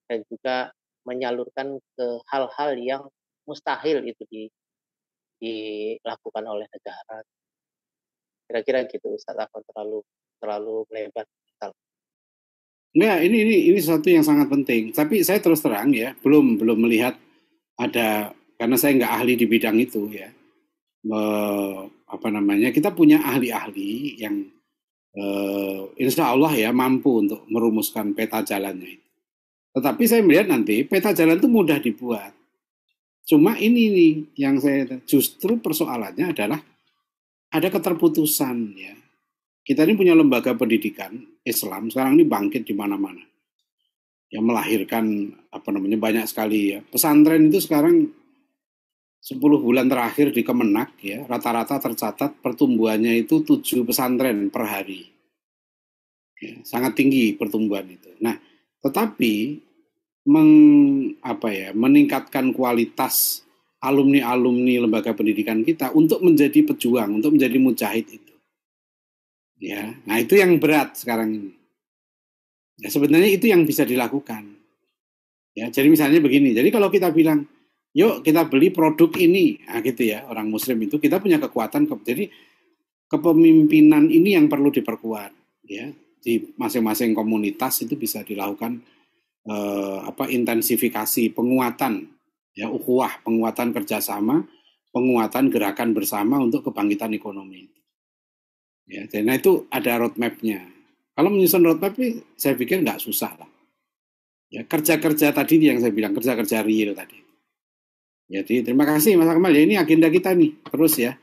S2: Dan juga menyalurkan ke hal-hal yang mustahil itu di, dilakukan oleh negara. Kira-kira gitu, Ustaz, aku terlalu terlalu melebar. Kalau
S1: Enggak, ini ini ini sesuatu yang sangat penting. Tapi saya terus terang ya, belum belum melihat ada karena saya nggak ahli di bidang itu ya. Me, apa namanya? Kita punya ahli-ahli yang eh, insya Allah ya mampu untuk merumuskan peta jalannya. Tetapi saya melihat nanti peta jalan itu mudah dibuat. Cuma ini nih yang saya justru persoalannya adalah ada keterputusan ya kita ini punya lembaga pendidikan Islam sekarang ini bangkit di mana-mana. Yang melahirkan apa namanya banyak sekali ya. Pesantren itu sekarang 10 bulan terakhir di Kemenak ya, rata-rata tercatat pertumbuhannya itu 7 pesantren per hari. Ya, sangat tinggi pertumbuhan itu. Nah, tetapi meng, apa ya, meningkatkan kualitas alumni-alumni lembaga pendidikan kita untuk menjadi pejuang, untuk menjadi mujahid itu Ya, nah itu yang berat sekarang ini. Ya, sebenarnya itu yang bisa dilakukan. Ya, jadi misalnya begini. Jadi kalau kita bilang, yuk kita beli produk ini, nah, gitu ya orang Muslim itu kita punya kekuatan. Jadi kepemimpinan ini yang perlu diperkuat. Ya, di masing-masing komunitas itu bisa dilakukan eh, apa intensifikasi penguatan ya ukhuwah penguatan kerjasama penguatan gerakan bersama untuk kebangkitan ekonomi Ya, nah itu ada roadmapnya. Kalau menyusun roadmap ini, saya pikir nggak susah lah. Ya, kerja-kerja tadi yang saya bilang, kerja-kerja real tadi. Jadi terima kasih Mas Akmal. Ya ini agenda kita nih terus ya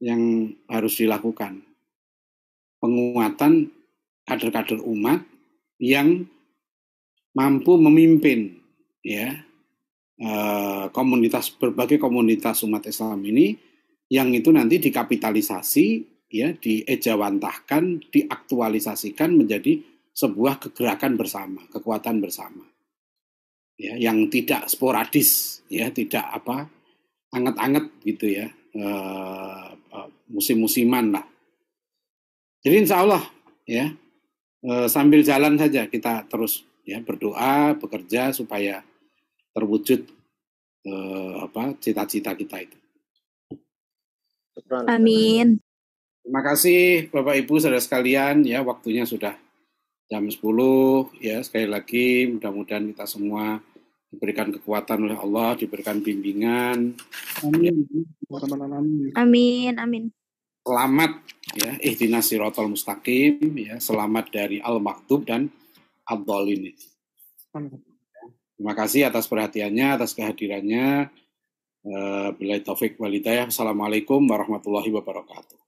S1: yang harus dilakukan. Penguatan kader-kader umat yang mampu memimpin ya eh, komunitas berbagai komunitas umat Islam ini yang itu nanti dikapitalisasi ya diejawantahkan, diaktualisasikan menjadi sebuah kegerakan bersama, kekuatan bersama. Ya, yang tidak sporadis, ya, tidak apa anget-anget gitu ya, e, musim-musiman lah. Jadi insya Allah ya e, sambil jalan saja kita terus ya berdoa, bekerja supaya terwujud apa cita-cita kita itu.
S7: Amin.
S1: Terima kasih Bapak Ibu saudara sekalian ya waktunya sudah jam 10 ya sekali lagi mudah-mudahan kita semua diberikan kekuatan oleh Allah, diberikan bimbingan.
S7: Amin. Amin.
S1: Selamat ya ihdinas siratal mustaqim ya selamat dari al maktub dan ini Terima kasih atas perhatiannya, atas kehadirannya. Eh, Bila taufik walidayah. Assalamualaikum warahmatullahi wabarakatuh.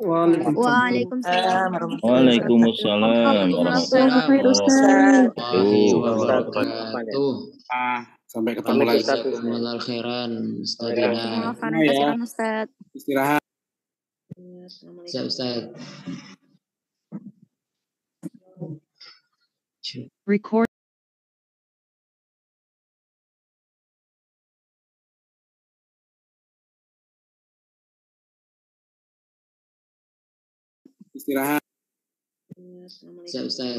S5: Waalaikumsalam.
S1: Waalaikumsalam.
S5: Waalaikumsalam.
S1: Ah, sampai ketemu lagi. Istirahat.
S5: Siap, Record.
S2: Istirahat. Ya,